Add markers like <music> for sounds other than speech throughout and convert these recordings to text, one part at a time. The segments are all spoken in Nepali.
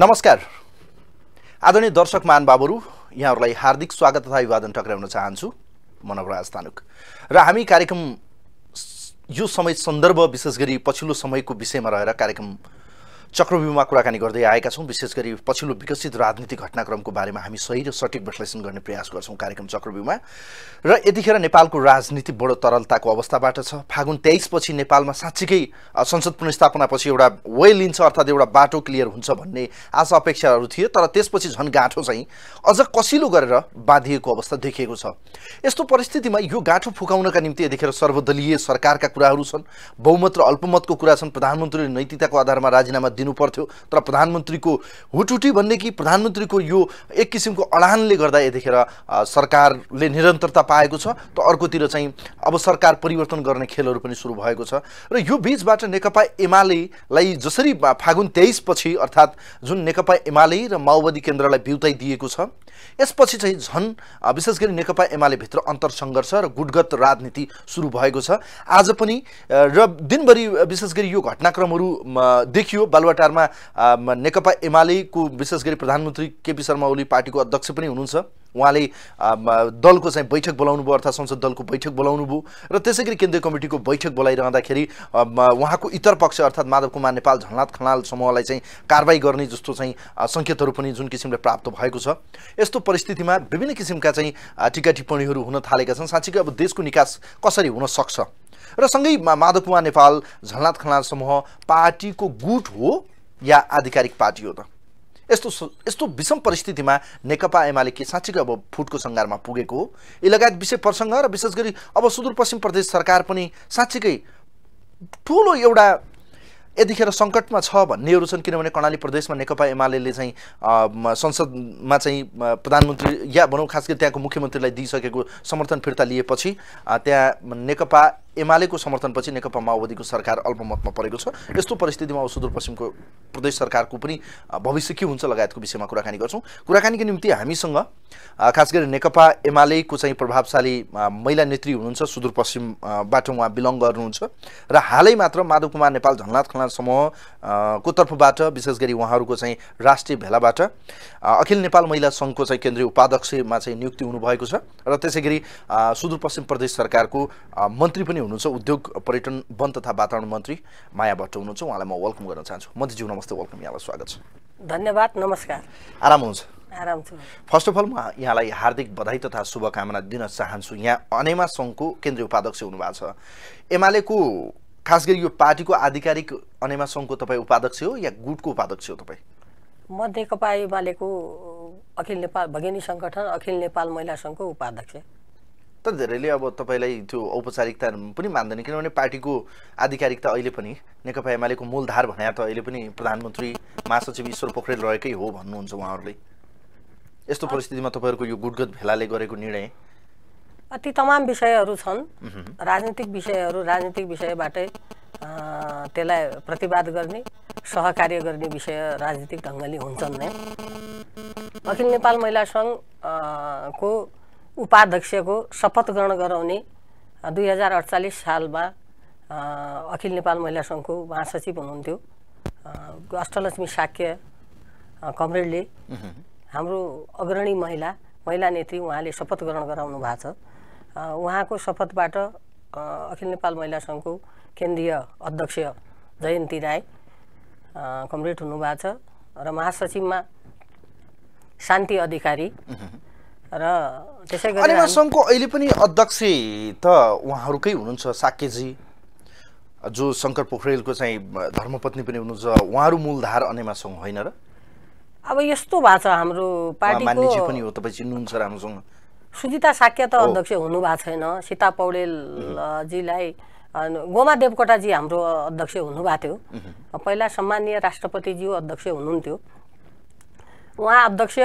नमस्कार आदरणीय दर्शक महानुभावहरू यहाँहरूलाई हार्दिक स्वागत तथा अभिवादन टक्राउन चाहन्छु म नवराज तानुक र हामी कार्यक्रम यो समय सन्दर्भ विशेष गरी पछिल्लो समयको विषयमा रहेर कार्यक्रम चक्रव्यूहमा कुराकानी गर्दै आएका छौँ विशेष गरी पछिल्लो विकसित राजनीतिक घटनाक्रमको बारेमा हामी सही र सठिक विश्लेषण गर्ने प्रयास गर्छौँ कार्यक्रम चक्रव्यूहमा र यतिखेर नेपालको राजनीति बडो तरलताको अवस्थाबाट छ फागुन तेइसपछि नेपालमा साँच्चीकै संसद पुनस्थापनापछि एउटा वे लिन्छ अर्थात् एउटा बाटो क्लियर हुन्छ भन्ने आशा अपेक्षाहरू थिए तर त्यसपछि झन् गाँठो चाहिँ अझ कसिलो गरेर बाँधिएको अवस्था देखिएको छ यस्तो परिस्थितिमा यो गाँठो फुकाउनका निम्ति यतिखेर सर्वदलीय सरकारका कुराहरू छन् बहुमत र अल्पमतको कुरा छन् प्रधानमन्त्रीले नैतिकताको आधारमा राजीनामा दिनु पर्थ्यो तर प्रधानमन्त्रीको हुटुटी भन्ने कि प्रधानमन्त्रीको यो एक किसिमको अडानले गर्दा यतिखेर सरकारले निरन्तरता पाएको छ त अर्कोतिर चाहिँ अब सरकार परिवर्तन गर्ने खेलहरू पनि सुरु भएको छ र यो बिचबाट नेकपा एमालेलाई जसरी फागुन तेइसपछि अर्थात् जुन नेकपा एमाले र माओवादी केन्द्रलाई बिउताइदिएको छ यसपछि चाहिँ झन् विशेष गरी नेकपा एमालेभित्र अन्तरसङ्घर्ष र गुटगत राजनीति सुरु भएको छ आज पनि र दिनभरि विशेष गरी यो घटनाक्रमहरू देखियो बालुवाटारमा नेकपा एमालेको विशेष गरी प्रधानमन्त्री केपी शर्मा ओली पार्टीको अध्यक्ष पनि हुनुहुन्छ उहाँले दलको चाहिँ बैठक बोलाउनु भयो अर्थात् संसद दलको बैठक बोलाउनु भयो र त्यसै गरी केन्द्रीय कमिटीको बैठक बोलाइरहँदाखेरि उहाँको इतर पक्ष अर्थात् माधव कुमार नेपाल झलनाथ खनाल समूहलाई चाहिँ कारवाही गर्ने जस्तो चाहिँ सङ्केतहरू पनि जुन किसिमले प्राप्त भएको छ यस्तो परिस्थितिमा विभिन्न किसिमका चाहिँ टिका टिप्पणीहरू हुन थालेका छन् साँच्चीकै अब देशको निकास कसरी हुन सक्छ र सँगै माधव कुमार नेपाल झलनाथ खनाल समूह पार्टीको गुट हो या आधिकारिक पार्टी हो त यस्तो यस्तो विषम परिस्थितिमा नेकपा एमाले के साँच्चीकै अब फुटको सङ्घारमा पुगेको हो यी लगायत विषय प्रसङ्ग र विशेष गरी अब सुदूरपश्चिम प्रदेश सरकार पनि साँच्चीकै ठुलो एउटा यतिखेर सङ्कटमा छ भन्नेहरू छन् किनभने कर्णाली प्रदेशमा नेकपा एमाले चाहिँ संसदमा चाहिँ प्रधानमन्त्री या भनौँ खास गरी त्यहाँको मुख्यमन्त्रीलाई दिइसकेको समर्थन फिर्ता लिएपछि त्यहाँ नेकपा एमालेको समर्थनपछि नेकपा माओवादीको सरकार अल्पमतमा परेको छ यस्तो परिस्थितिमा अब सुदूरपश्चिमको प्रदेश सरकारको पनि भविष्य के हुन्छ लगायतको विषयमा कुराकानी गर्छौँ कुराकानीको निम्ति हामीसँग खास गरी नेकपा एमालेको चाहिँ प्रभावशाली महिला नेत्री हुनुहुन्छ सुदूरपश्चिमबाट उहाँ बिलङ गर्नुहुन्छ र हालै मात्र माधव कुमार नेपाल झलनाथ खनाल समूहको तर्फबाट विशेष गरी उहाँहरूको चाहिँ राष्ट्रिय भेलाबाट अखिल नेपाल महिला सङ्घको चाहिँ केन्द्रीय उपाध्यक्षमा चाहिँ नियुक्ति हुनुभएको छ र त्यसै गरी सुदूरपश्चिम प्रदेश सरकारको मन्त्री पनि पनि हुनुहुन्छ उद्योग पर्यटन वन तथा वातावरण मन्त्री माया भट्ट हुनुहुन्छ उहाँलाई म वेलकम गर्न चाहन्छु मन्त्रीज्यू नमस्ते वेलकम यहाँलाई स्वागत छ धन्यवाद नमस्कार आराम हुनुहुन्छ आराम छु फर्स्ट अफ अल म यहाँलाई हार्दिक बधाई तथा शुभकामना दिन चाहन्छु यहाँ अनेमा सङ्घको केन्द्रीय उपाध्यक्ष हुनुभएको छ एमालेको खास गरी यो पार्टीको आधिकारिक अनेमा सङ्घको तपाईँ उपाध्यक्ष हो या गुटको उपाध्यक्ष हो तपाईँ म नेकपा एमालेको अखिल नेपाल भगिनी सङ्गठन अखिल नेपाल महिला सङ्घको उपाध्यक्ष तर धेरैले अब तपाईँलाई त्यो औपचारिकता पनि मान्दैन किनभने पार्टीको आधिकारिकता अहिले पनि नेकपा एमालेको मूलधार भने त अहिले पनि प्रधानमन्त्री महासचिव ईश्वर पोखरेल रहेकै हो भन्नुहुन्छ उहाँहरूले यस्तो परिस्थितिमा तपाईँहरूको यो गुटगत भेलाले गरेको निर्णय ती तमाम विषयहरू छन् राजनीतिक विषयहरू राजनीतिक विषयबाटै त्यसलाई प्रतिवाद गर्ने सहकार्य गर्ने विषय राजनीतिक ढङ्गले हुन्छन् नै अखिल नेपाल महिला सङ्घ को उपाध्यक्षको शपथ ग्रहण गराउने दुई हजार अडचालिस सालमा अखिल नेपाल महिला सङ्घको महासचिव हुनुहुन्थ्यो अष्टलक्ष्मी साक्य कमरेडले हाम्रो अग्रणी महिला महिला नेत्री उहाँले शपथ ग्रहण गराउनु भएको छ उहाँको शपथबाट अखिल नेपाल महिला सङ्घको केन्द्रीय अध्यक्ष जयन्ती राई कमरेड हुनुभएको छ र महासचिवमा शान्ति अधिकारी र त्यसै गरी अनि सङ्घको अहिले पनि अध्यक्ष त उहाँहरूकै हुनुहुन्छ साकेजी जो शङ्कर पोखरेलको चाहिँ धर्मपत्नी पनि हुनुहुन्छ उहाँहरू मूलधार अनेमा सङ्घ होइन र अब यस्तो भएको छ हाम्रो पार्टीको पनि हो तपाईँ चिन्नुहुन्छ राम्रोसँग सुजिता साक्य त अध्यक्ष हुनु भएको छैन सीता पौडेलजीलाई गोमा देवकोटाजी हाम्रो अध्यक्ष हुनुभएको थियो पहिला सम्मानीय राष्ट्रपतिज्यू अध्यक्ष हुनुहुन्थ्यो उहाँ अध्यक्ष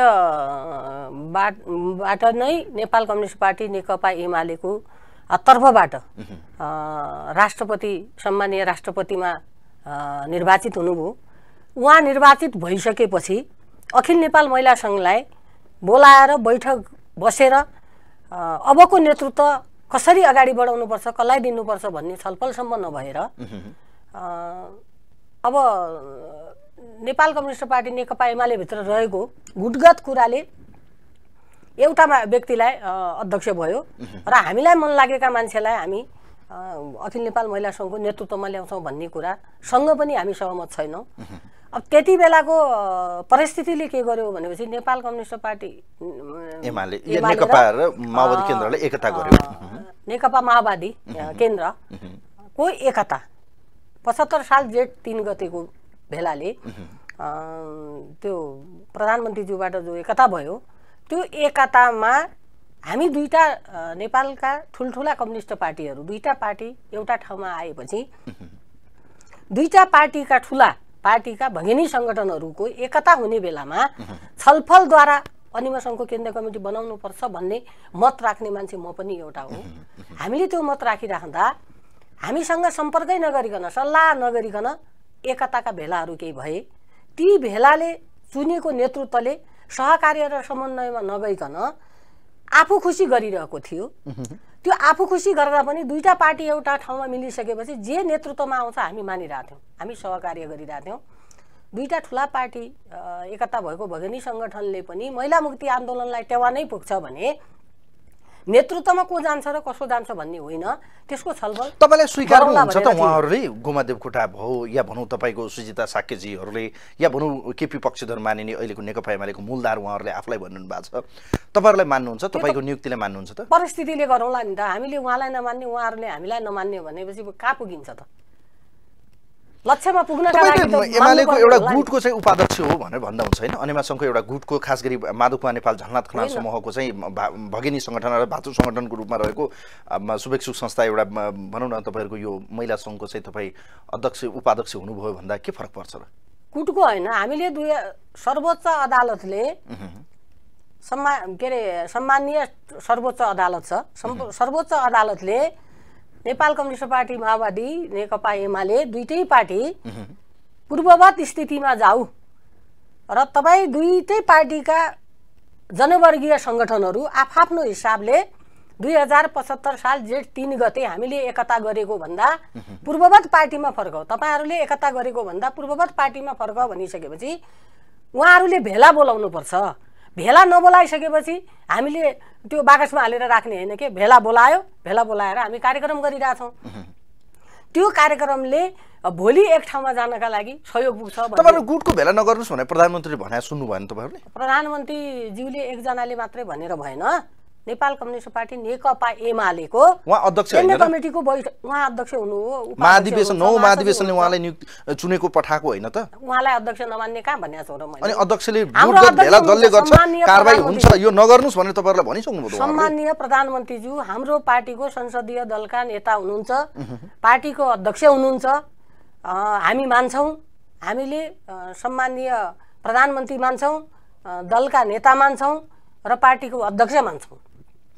बाट नै नेपाल कम्युनिस्ट पार्टी नेकपा एमालेको तर्फबाट राष्ट्रपति सम्मानीय राष्ट्रपतिमा निर्वाचित हुनुभयो उहाँ निर्वाचित भइसकेपछि अखिल नेपाल महिला सङ्घलाई बोलाएर बैठक बसेर अबको नेतृत्व कसरी अगाडि बढाउनुपर्छ कसलाई दिनुपर्छ भन्ने छलफलसम्म नभएर अब नेपाल कम्युनिस्ट पार्टी नेकपा एमाले भित्र रहेको गुटगत कुराले एउटा व्यक्तिलाई अध्यक्ष भयो र हामीलाई मन लागेका मान्छेलाई हामी अखिल नेपाल महिला सङ्घको नेतृत्वमा ल्याउँछौँ भन्ने कुरा सँग पनि हामी सहमत छैनौँ अब त्यति बेलाको परिस्थितिले के गर्यो भनेपछि नेपाल कम्युनिस्ट पार्टी नेकपा र माओवादी केन्द्रले एकता गर्यो नेकपा माओवादी केन्द्रको एकता पचहत्तर साल जेठ तिन गतेको भेलाले त्यो प्रधानमन्त्रीज्यूबाट जो एकता भयो त्यो एकतामा हामी दुईवटा नेपालका ठुल्ठुला कम्युनिस्ट पार्टीहरू दुईवटा पार्टी एउटा ठाउँमा आएपछि दुईवटा पार्टीका ठुला पार्टीका भगिनी सङ्गठनहरूको एकता हुने बेलामा छलफलद्वारा अनिमसङ्घको केन्द्रीय कमिटी बनाउनुपर्छ भन्ने मत राख्ने मान्छे म पनि एउटा हो हामीले त्यो मत राखिराख्दा हामीसँग सम्पर्कै नगरिकन सल्लाह नगरिकन एकताका भेलाहरू केही भए ती भेलाले चुनेको नेतृत्वले सहकार्य र समन्वयमा नगइकन आफू खुसी गरिरहेको थियो त्यो आफू खुसी गर्दा पनि दुईवटा पार्टी एउटा ठाउँमा मिलिसकेपछि जे नेतृत्वमा आउँछ हामी मानिरहेको हामी सहकार्य गरिरहेको थियौँ दुईवटा ठुला पार्टी एकता भएको भगिनी सङ्गठनले पनि महिला मुक्ति आन्दोलनलाई टेवा नै पुग्छ भने नेतृत्वमा को जान्छ र कसो जान्छ भन्ने होइन त्यसको छलफल तपाईँलाई हुन्छ त उहाँहरूले गोमादेव कोटा भयो या भनौँ तपाईँको सुजिता साक्यजीहरूले या भनौँ केपी पक्षधर मानिने अहिलेको नेकपा एमालेको मूलधार उहाँहरूले आफूलाई भन्नु भएको छ तपाईँहरूलाई मान्नुहुन्छ तपाईँको नियुक्तिलाई मान्नुहुन्छ त परिस्थितिले गरौँला नि त हामीले उहाँलाई नमान्ने उहाँहरूले हामीलाई नमान्ने भनेपछि कहाँ पुगिन्छ त लक्ष्यमा पुग्न एमालेको एउटा गुटको चाहिँ उपाध्यक्ष हो भनेर भन्दा हुन्छ होइन अनिमा सङ्घको एउटा गुटको खास गरी माधुकुमा नेपाल झलनाथ खनाल समूहको चाहिँ भगिनी सङ्गठन र भातु सङ्गठनको रूपमा रहेको शुभेक्षुक संस्था एउटा भनौँ न तपाईँहरूको यो महिला सङ्घको चाहिँ तपाईँ अध्यक्ष उपाध्यक्ष हुनुभयो भन्दा के फरक पर्छ र गुटको होइन हामीले दुई सर्वोच्च अदालतले सम्मा के अरे सम्मानीय सर्वोच्च अदालत छ सर्वोच्च अदालतले नेपाल कम्युनिस्ट पार्टी माओवादी नेकपा एमाले दुइटै पार्टी पूर्ववत स्थितिमा जाऊ र तपाईँ दुइटै पार्टीका जनवर्गीय सङ्गठनहरू आफआफ्नो हिसाबले दुई हजार पचहत्तर साल जेठ तिन गते हामीले एकता गरेको भन्दा पूर्ववत पार्टीमा फर्काऊ तपाईँहरूले एकता गरेको भन्दा पूर्ववत पार्टीमा फर्काऊ भनिसकेपछि उहाँहरूले भेला बोलाउनुपर्छ भेला नबोलाइसकेपछि हामीले त्यो बाकसमा हालेर राख्ने होइन के भेला बोलायो भेला बोलाएर हामी कार्यक्रम गरिरहेछौँ त्यो कार्यक्रमले भोलि एक ठाउँमा जानका लागि सहयोग पुग्छ तपाईँहरू गुटको भेला नगर्नुहोस् भनेर प्रधानमन्त्रीले भने सुन्नुभयो भने तपाईँहरूले प्रधानमन्त्रीज्यूले एकजनाले मात्रै भनेर भएन नेपाल कम्युनिस्ट पार्टी नेकपा एमालेको अध्यक्ष कमिटीको बैठक उहाँ अध्यक्ष हुनु हो महाधिवेशन नौ महाधिवेशनले उहाँलाई नियुक्त चुनेको पठाएको होइन त उहाँलाई अध्यक्ष नमान्ने कहाँ भनेको छ र मैले अनि अध्यक्षले भेला दलले गर्छ कारवाही हुन्छ यो नगर्नुहोस् भनेर तपाईँहरूलाई भनिसक्नुभयो सम्माननीय प्रधानमन्त्रीज्यू हाम्रो पार्टीको संसदीय दलका नेता हुनुहुन्छ पार्टीको अध्यक्ष हुनुहुन्छ हामी मान्छौँ हामीले सम्मानीय प्रधानमन्त्री मान्छौँ दलका नेता मान्छौँ र पार्टीको अध्यक्ष मान्छौँ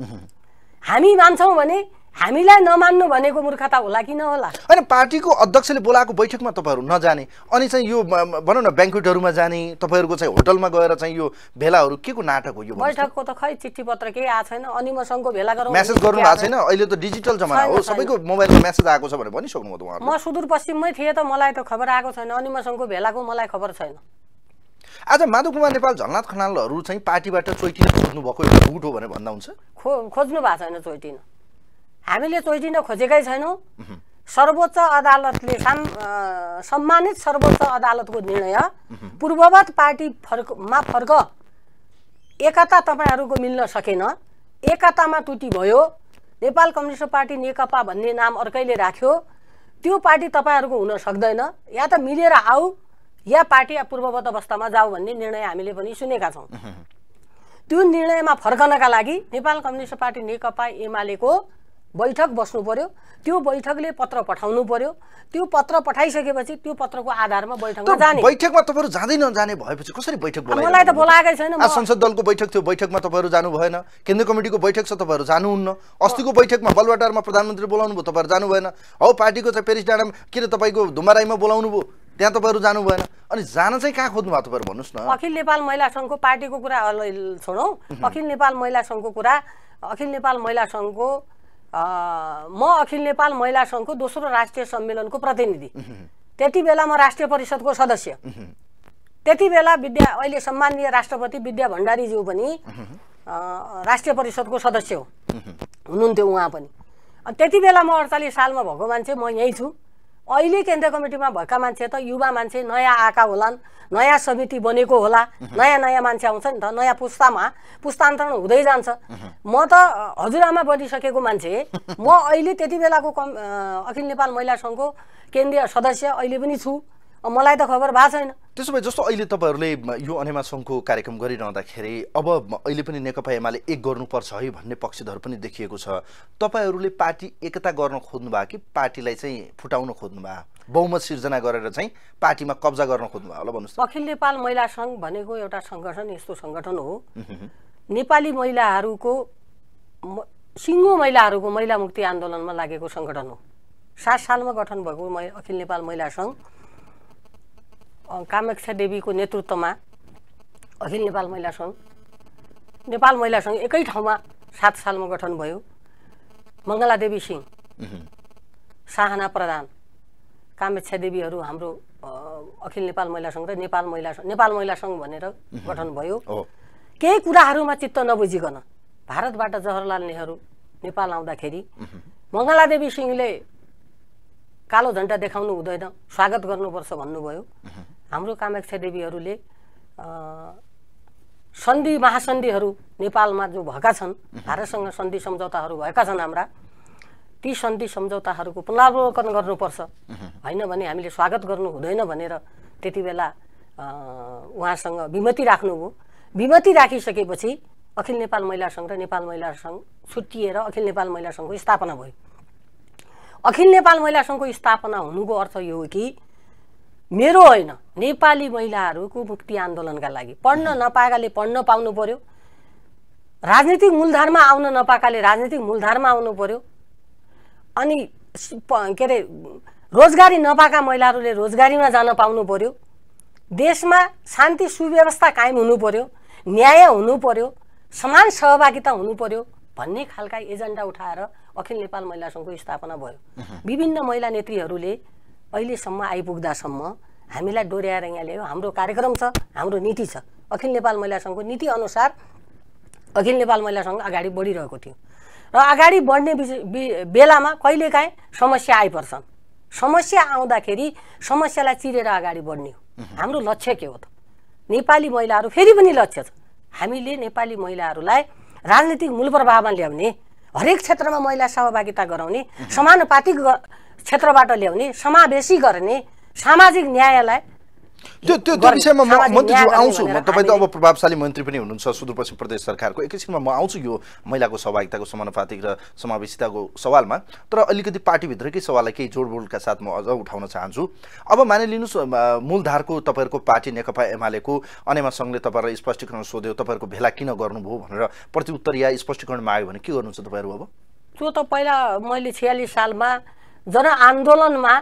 हामी मान्छौँ भने हामीलाई नमान्नु भनेको मूर्खता होला कि नहोला होइन पार्टीको अध्यक्षले बोलाएको बैठकमा तपाईँहरू नजाने अनि चाहिँ यो भनौँ न ब्याङ्कवेटहरूमा जाने तपाईँहरूको चाहिँ होटलमा गएर चाहिँ यो भेलाहरू के को नाटक हो यो बैठकको त खै चिठी पत्र केही आएको छैन अनि मसँगको भेला गरेर म्यासेज गर्नु भएको छैन अहिले त डिजिटल जमाना हो सबैको मोबाइलमा म्यासेज आएको छ भनेर भनिसक्नुभयो म सुदूरपश्चिममै थिएँ त मलाई त खबर आएको छैन अनि मसँगको भेलाको मलाई खबर छैन आज माधव कुमार नेपाल झलनाथ खनालहरू चाहिँ पार्टीबाट चोइटिन खोज्नु भएको झुट हो भनेर भन्दा हुन्छ खो खोज्नु भएको छैन चोइटिन हामीले चोइटिन खोजेकै छैनौँ सर्वोच्च अदालतले साम सम्मानित सर्वोच्च अदालतको निर्णय पूर्ववत पार्टी फर्कमा फर्क एकता तपाईँहरूको मिल्न सकेन एकतामा टुटी भयो नेपाल कम्युनिस्ट पार्टी नेकपा भन्ने नाम अर्कैले राख्यो त्यो पार्टी तपाईँहरूको हुन सक्दैन या त मिलेर आऊ या पार्टी या पूर्ववत अवस्थामा जाऊ भन्ने निर्णय हामीले पनि सुनेका छौँ त्यो निर्णयमा फर्कनका लागि नेपाल कम्युनिस्ट पार्टी नेकपा एमालेको बैठक बस्नु पर्यो त्यो बैठकले पत्र पठाउनु पर्यो त्यो पत्र पठाइसकेपछि त्यो पत्रको आधारमा बैठकमा जाने बैठकमा तपाईँहरू जाँदै नजाने भएपछि कसरी बैठक मलाई त बोलाएकै छैन संसद दलको बैठक थियो बैठकमा तपाईँहरू जानु भएन केन्द्रीय कमिटीको बैठक छ तपाईँहरू जानुहुन्न अस्तिको बैठकमा बलवाटारमा प्रधानमन्त्री बोलाउनु भयो तपाईँहरू जानु भएन हौ पार्टीको चाहिँ पेरिस डाँडामा किन तपाईँको धुमाराईमा बोलाउनु भयो त्यहाँ तपाईँहरू जानु भएन अनि जान चाहिँ कहाँ खोज्नु भएको तपाईँहरू भन्नुहोस् न अखिल नेपाल महिला सङ्घको पार्टीको कुरा छोडौँ अखिल नेपाल महिला सङ्घको कुरा अखिल नेपाल महिला सङ्घको म अखिल नेपाल महिला सङ्घको दोस्रो राष्ट्रिय सम्मेलनको प्रतिनिधि त्यति बेला म राष्ट्रिय परिषदको सदस्य त्यति बेला विद्या अहिले सम्मानीय राष्ट्रपति विद्या भण्डारीज्यू पनि राष्ट्रिय परिषदको सदस्य हो हुनुहुन्थ्यो उहाँ पनि त्यति बेला म अडचालिस सालमा भएको मान्छे म यहीँ छु अहिले केन्द्रीय कमिटीमा भएका मान्छे त युवा मान्छे नयाँ आएका होलान् नयाँ समिति बनेको होला नयाँ नयाँ मान्छे आउँछ नि त नयाँ पुस्तामा पुस्तान्तरण हुँदै जान्छ म त हजुरआमा बनिसकेको मान्छे म अहिले त्यति बेलाको कम अखिल नेपाल महिला सङ्घको केन्द्रीय सदस्य अहिले पनि छु मलाई त खबर भएको छैन त्यसो भए जस्तो अहिले तपाईँहरूले यो अनेमा सङ्घको कार्यक्रम गरिरहँदाखेरि अब अहिले पनि नेकपा एमाले एक गर्नुपर्छ है भन्ने पक्षधर पनि देखिएको छ तपाईँहरूले पार्टी एकता गर्न खोज्नु कि पार्टीलाई चाहिँ फुटाउन खोज्नु भयो बहुमत सिर्जना गरेर चाहिँ पार्टीमा कब्जा गर्न खोज्नु होला भन्नुहोस् अखिल नेपाल महिला सङ्घ भनेको एउटा सङ्गठन यस्तो सङ्गठन हो नेपाली महिलाहरूको सिङ्गो महिलाहरूको महिला मुक्ति आन्दोलनमा लागेको सङ्गठन हो सात सालमा गठन भएको अखिल नेपाल महिला सङ्घ कामेक्षा देवीको नेतृत्वमा अखिल नेपाल महिला सङ्घ नेपाल महिला सङ्घ एकै ठाउँमा सात सालमा गठन भयो देवी सिंह साहना प्रधान कामेक्षा देवीहरू हाम्रो अखिल नेपाल महिला सङ्घ र नेपाल महिला नेपाल महिला सङ्घ भनेर गठन भयो केही कुराहरूमा चित्त नबुझिकन भारतबाट जवाहरलाल नेहरू नेपाल आउँदाखेरि देवी सिंहले कालो झन्डा देखाउनु हुँदैन स्वागत गर्नुपर्छ भन्नुभयो हाम्रो कामाख्या देवीहरूले सन्धि महासन्धिहरू नेपालमा जो भएका छन् भारतसँग सन्धि सम्झौताहरू भएका छन् हाम्रा ती सन्धि सम्झौताहरूको पुनरावलोकन गर्नुपर्छ होइन भने हामीले स्वागत गर्नु हुँदैन भनेर त्यति बेला उहाँसँग विमति राख्नुभयो विमति राखिसकेपछि अखिल नेपाल महिला सङ्घ र नेपाल महिला सङ्घ छुट्टिएर अखिल नेपाल महिला सङ्घको स्थापना भयो अखिल नेपाल महिला सङ्घको स्थापना हुनुको अर्थ यो हो कि मेरो होइन नेपाली महिलाहरूको मुक्ति आन्दोलनका लागि पढ्न नपाएकाले पढ्न पाउनु पर्यो राजनीतिक मूलधारमा आउन नपाएकाले राजनीतिक मूलधारमा आउनु पर्यो अनि के अरे रोजगारी नपाएका महिलाहरूले रोजगारीमा जान पाउनु पर्यो देशमा शान्ति सुव्यवस्था कायम हुनु पर्यो न्याय हुनु पर्यो समान सहभागिता हुनु पर्यो भन्ने खालका एजेन्डा उठाएर अखिल नेपाल महिला सङ्घको स्थापना भयो विभिन्न महिला नेत्रीहरूले अहिलेसम्म आइपुग्दासम्म हामीलाई डोर्याएर यहाँ ल्यायो हाम्रो कार्यक्रम छ हाम्रो नीति छ अखिल नेपाल महिला सङ्घको नीतिअनुसार अखिल नेपाल महिला सङ्घ अगाडि बढिरहेको थियो र अगाडि बढ्ने बेलामा कहिलेकाहीँ समस्या आइपर्छन् समस्या आउँदाखेरि समस्यालाई चिरेर अगाडि बढ्ने हो हाम्रो लक्ष्य के हो त नेपाली महिलाहरू फेरि पनि लक्ष्य छ हामीले नेपाली महिलाहरूलाई राजनीतिक मूल प्रभावमा ल्याउने हरेक क्षेत्रमा महिला सहभागिता गराउने समानुपातिक क्षेत्रबाट ल्याउने समावेशी गर्ने सामाजिक न्यायलाई त्यो त्यो विषयमा म मन्त्री आउँछु म तपाईँ त अब प्रभावशाली मन्त्री पनि हुनुहुन्छ सुदूरपश्चिम प्रदेश सरकारको एकैछिनमा म आउँछु यो महिलाको सहभागिताको समानुपातिक र समावेशिताको सवालमा तर अलिकति पार्टीभित्रकै सवाललाई केही जोडबोडका साथ म अझ उठाउन चाहन्छु अब मानिलिनुहोस् मूलधारको तपाईँहरूको पार्टी नेकपा एमालेको अनेमा सङ्घले तपाईँलाई स्पष्टीकरण सोध्यो तपाईँहरूको भेला किन गर्नुभयो भनेर प्रतिउत्तर या स्पष्टीकरण माग्यो भने के गर्नुहुन्छ तपाईँहरू अब त्यो त पहिला मैले छ्यालिस सालमा जनआन्दोलनमा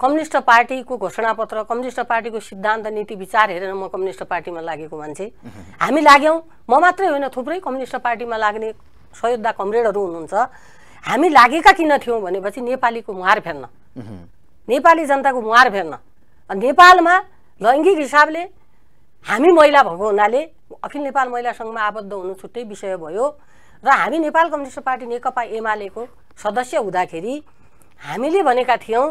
कम्युनिस्ट पार्टीको घोषणापत्र कम्युनिस्ट पार्टीको सिद्धान्त नीति विचार हेरेर म कम्युनिस्ट पार्टीमा लागेको मान्छे हामी लाग्यौँ म मात्रै होइन थुप्रै कम्युनिस्ट पार्टीमा लाग्ने सयोद्धा कमरेडहरू हुनुहुन्छ हामी लागेका किन थियौँ भनेपछि नेपालीको मुहार फेर्न नेपाली जनताको मुहार फेर्न नेपालमा लैङ्गिक हिसाबले हामी महिला भएको हुनाले अखिल नेपाल महिला सङ्घमा आबद्ध हुनु छुट्टै विषय भयो र हामी नेपाल कम्युनिस्ट पार्टी नेकपा एमालेको सदस्य हुँदाखेरि हामीले भनेका थियौँ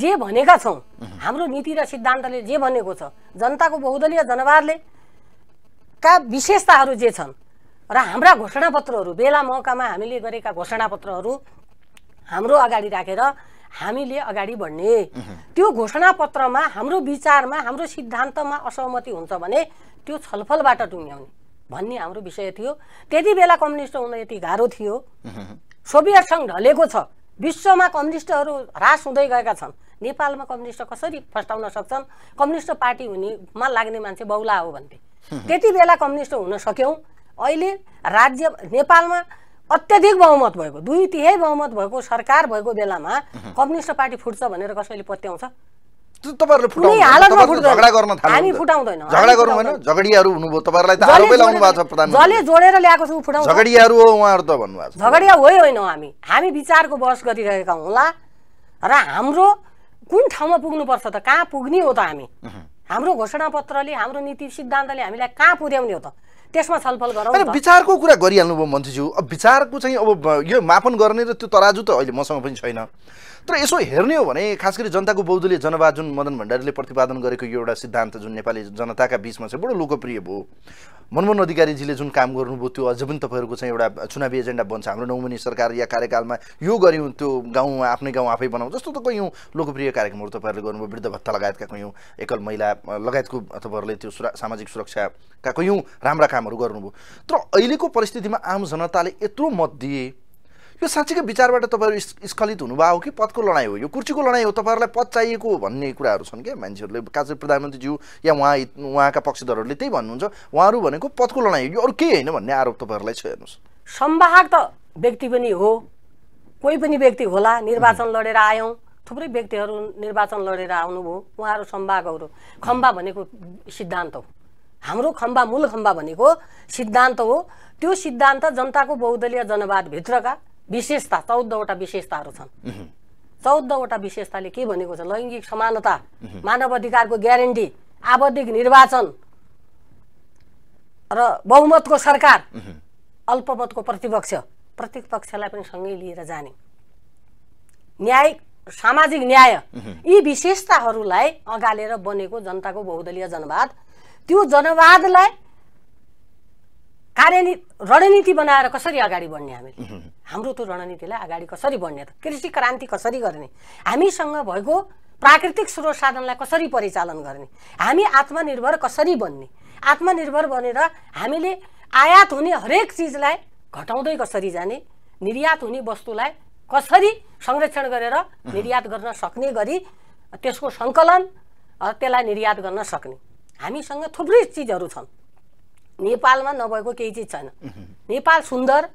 जे भनेका छौँ हाम्रो नीति र सिद्धान्तले जे भनेको छ जनताको बहुदलीय जनवारले का विशेषताहरू जे छन् र हाम्रा घोषणापत्रहरू बेला मौकामा हामीले गरेका घोषणापत्रहरू हाम्रो अगाडि राखेर हामीले अगाडि बढ्ने त्यो घोषणापत्रमा हाम्रो विचारमा हाम्रो सिद्धान्तमा असहमति हुन्छ भने त्यो छलफलबाट टुङ्ग्याउने भन्ने हाम्रो विषय थियो त्यति बेला कम्युनिस्ट हुन यति गाह्रो थियो सोभियत सङ्घ ढलेको छ विश्वमा कम्युनिस्टहरू ह्रास हुँदै गएका छन् नेपालमा कम्युनिस्ट कसरी फस्टाउन सक्छन् कम्युनिस्ट पार्टी हुनेमा लाग्ने मान्छे बौला हो भन्थे त्यति बेला कम्युनिस्ट हुन सक्यौँ अहिले राज्य नेपालमा अत्याधिक बहुमत भएको दुई तिहै बहुमत भएको सरकार भएको बेलामा कम्युनिस्ट पार्टी फुट्छ भनेर कसैले पत्याउँछ हामी झगडिया विचारको बहस गरिरहेका होला र हाम्रो कुन ठाउँमा पुग्नुपर्छ त कहाँ पुग्ने हो त हामी हाम्रो घोषणा पत्रले हाम्रो नीति सिद्धान्तले हामीलाई कहाँ पुर्याउने हो त त्यसमा छलफल गरौँ विचारको कुरा गरिहाल्नु गरिहाल्नुभयो मन्त्रीज्यू अब विचारको चाहिँ अब यो मापन गर्ने र त्यो तराजु त अहिले मसँग पनि छैन तर यसो हेर्ने हो भने खास गरी जनताको बौद्धले जनवाद जुन मदन भण्डारीले प्रतिपादन गरेको यो एउटा सिद्धान्त जुन नेपाली जनताका बिचमा चाहिँ बडो लोकप्रिय भयो मनमोहन अधिकारीजीले जुन काम गर्नुभयो त्यो अझै पनि तपाईँहरूको चाहिँ एउटा चुनावी एजेन्डा बन्छ हाम्रो नौमुनि सरकार या कार्यकालमा यो गऱ्यौँ त्यो गाउँ आफ्नै गाउँ आफै बनाऊ जस्तो त कयौँ लोकप्रिय कार्यक्रमहरू तपाईँहरूले गर्नुभयो वृद्ध भत्ता लगायतका कयौँ एकल महिला लगायतको तपाईँहरूले त्यो सामाजिक सुरक्षाका कयौँ राम्रा कामहरू गर्नुभयो तर अहिलेको परिस्थितिमा आम जनताले यत्रो मत दिए यो साँच्चीकै विचारबाट तपाईँहरू स्खलित हुनुभएको हो कि पदको लडाइँ हो यो कुर्सीको लडाइँ हो तपाईँहरूलाई पद चाहिएको भन्ने कुराहरू छन् क्या मान्छेहरूले काँचै प्रधानमन्त्रीज्यू या उहाँ उहाँका पक्षधरहरूले त्यही भन्नुहुन्छ उहाँहरू भनेको पदको लडाइँ हो यो अरू केही होइन भन्ने आरोप तपाईँहरूलाई छ हेर्नुहोस् सम्वाहक त व्यक्ति पनि हो कोही पनि व्यक्ति होला निर्वाचन लडेर आयौँ थुप्रै व्यक्तिहरू निर्वाचन लडेर आउनुभयो उहाँहरू सम्वाहकहरू खम्बा भनेको सिद्धान्त हो हाम्रो खम्बा मूल खम्बा भनेको सिद्धान्त हो त्यो सिद्धान्त जनताको बहुदलीय जनवादभित्रका विशेषता चौधवटा विशेषताहरू छन् चौधवटा विशेषताले के भनेको छ लैङ्गिक समानता मानव अधिकारको ग्यारेन्टी आवधिक निर्वाचन र बहुमतको सरकार अल्पमतको प्रतिपक्ष प्रतिपक्षलाई पनि सँगै लिएर जाने न्यायिक सामाजिक न्याय यी विशेषताहरूलाई अगालेर बनेको जनताको बहुदलीय जनवाद त्यो जनवादलाई कार्यान्वि रणनीति बनाएर कसरी अगाडि बढ्ने हामीले हाम्रो त्यो रणनीतिलाई अगाडि कसरी बढ्ने त कृषि क्रान्ति कसरी गर्ने हामीसँग भएको प्राकृतिक स्रोत साधनलाई कसरी परिचालन गर्ने हामी आत्मनिर्भर कसरी बन्ने आत्मनिर्भर बनेर हामीले आयात हुने हरेक चिजलाई घटाउँदै कसरी जाने निर्यात हुने वस्तुलाई कसरी संरक्षण गरेर निर्यात गर्न सक्ने गरी त्यसको सङ्कलन त्यसलाई निर्यात गर्न सक्ने हामीसँग थुप्रै चिजहरू छन् नेपालमा नभएको केही चिज छैन नेपाल सुन्दर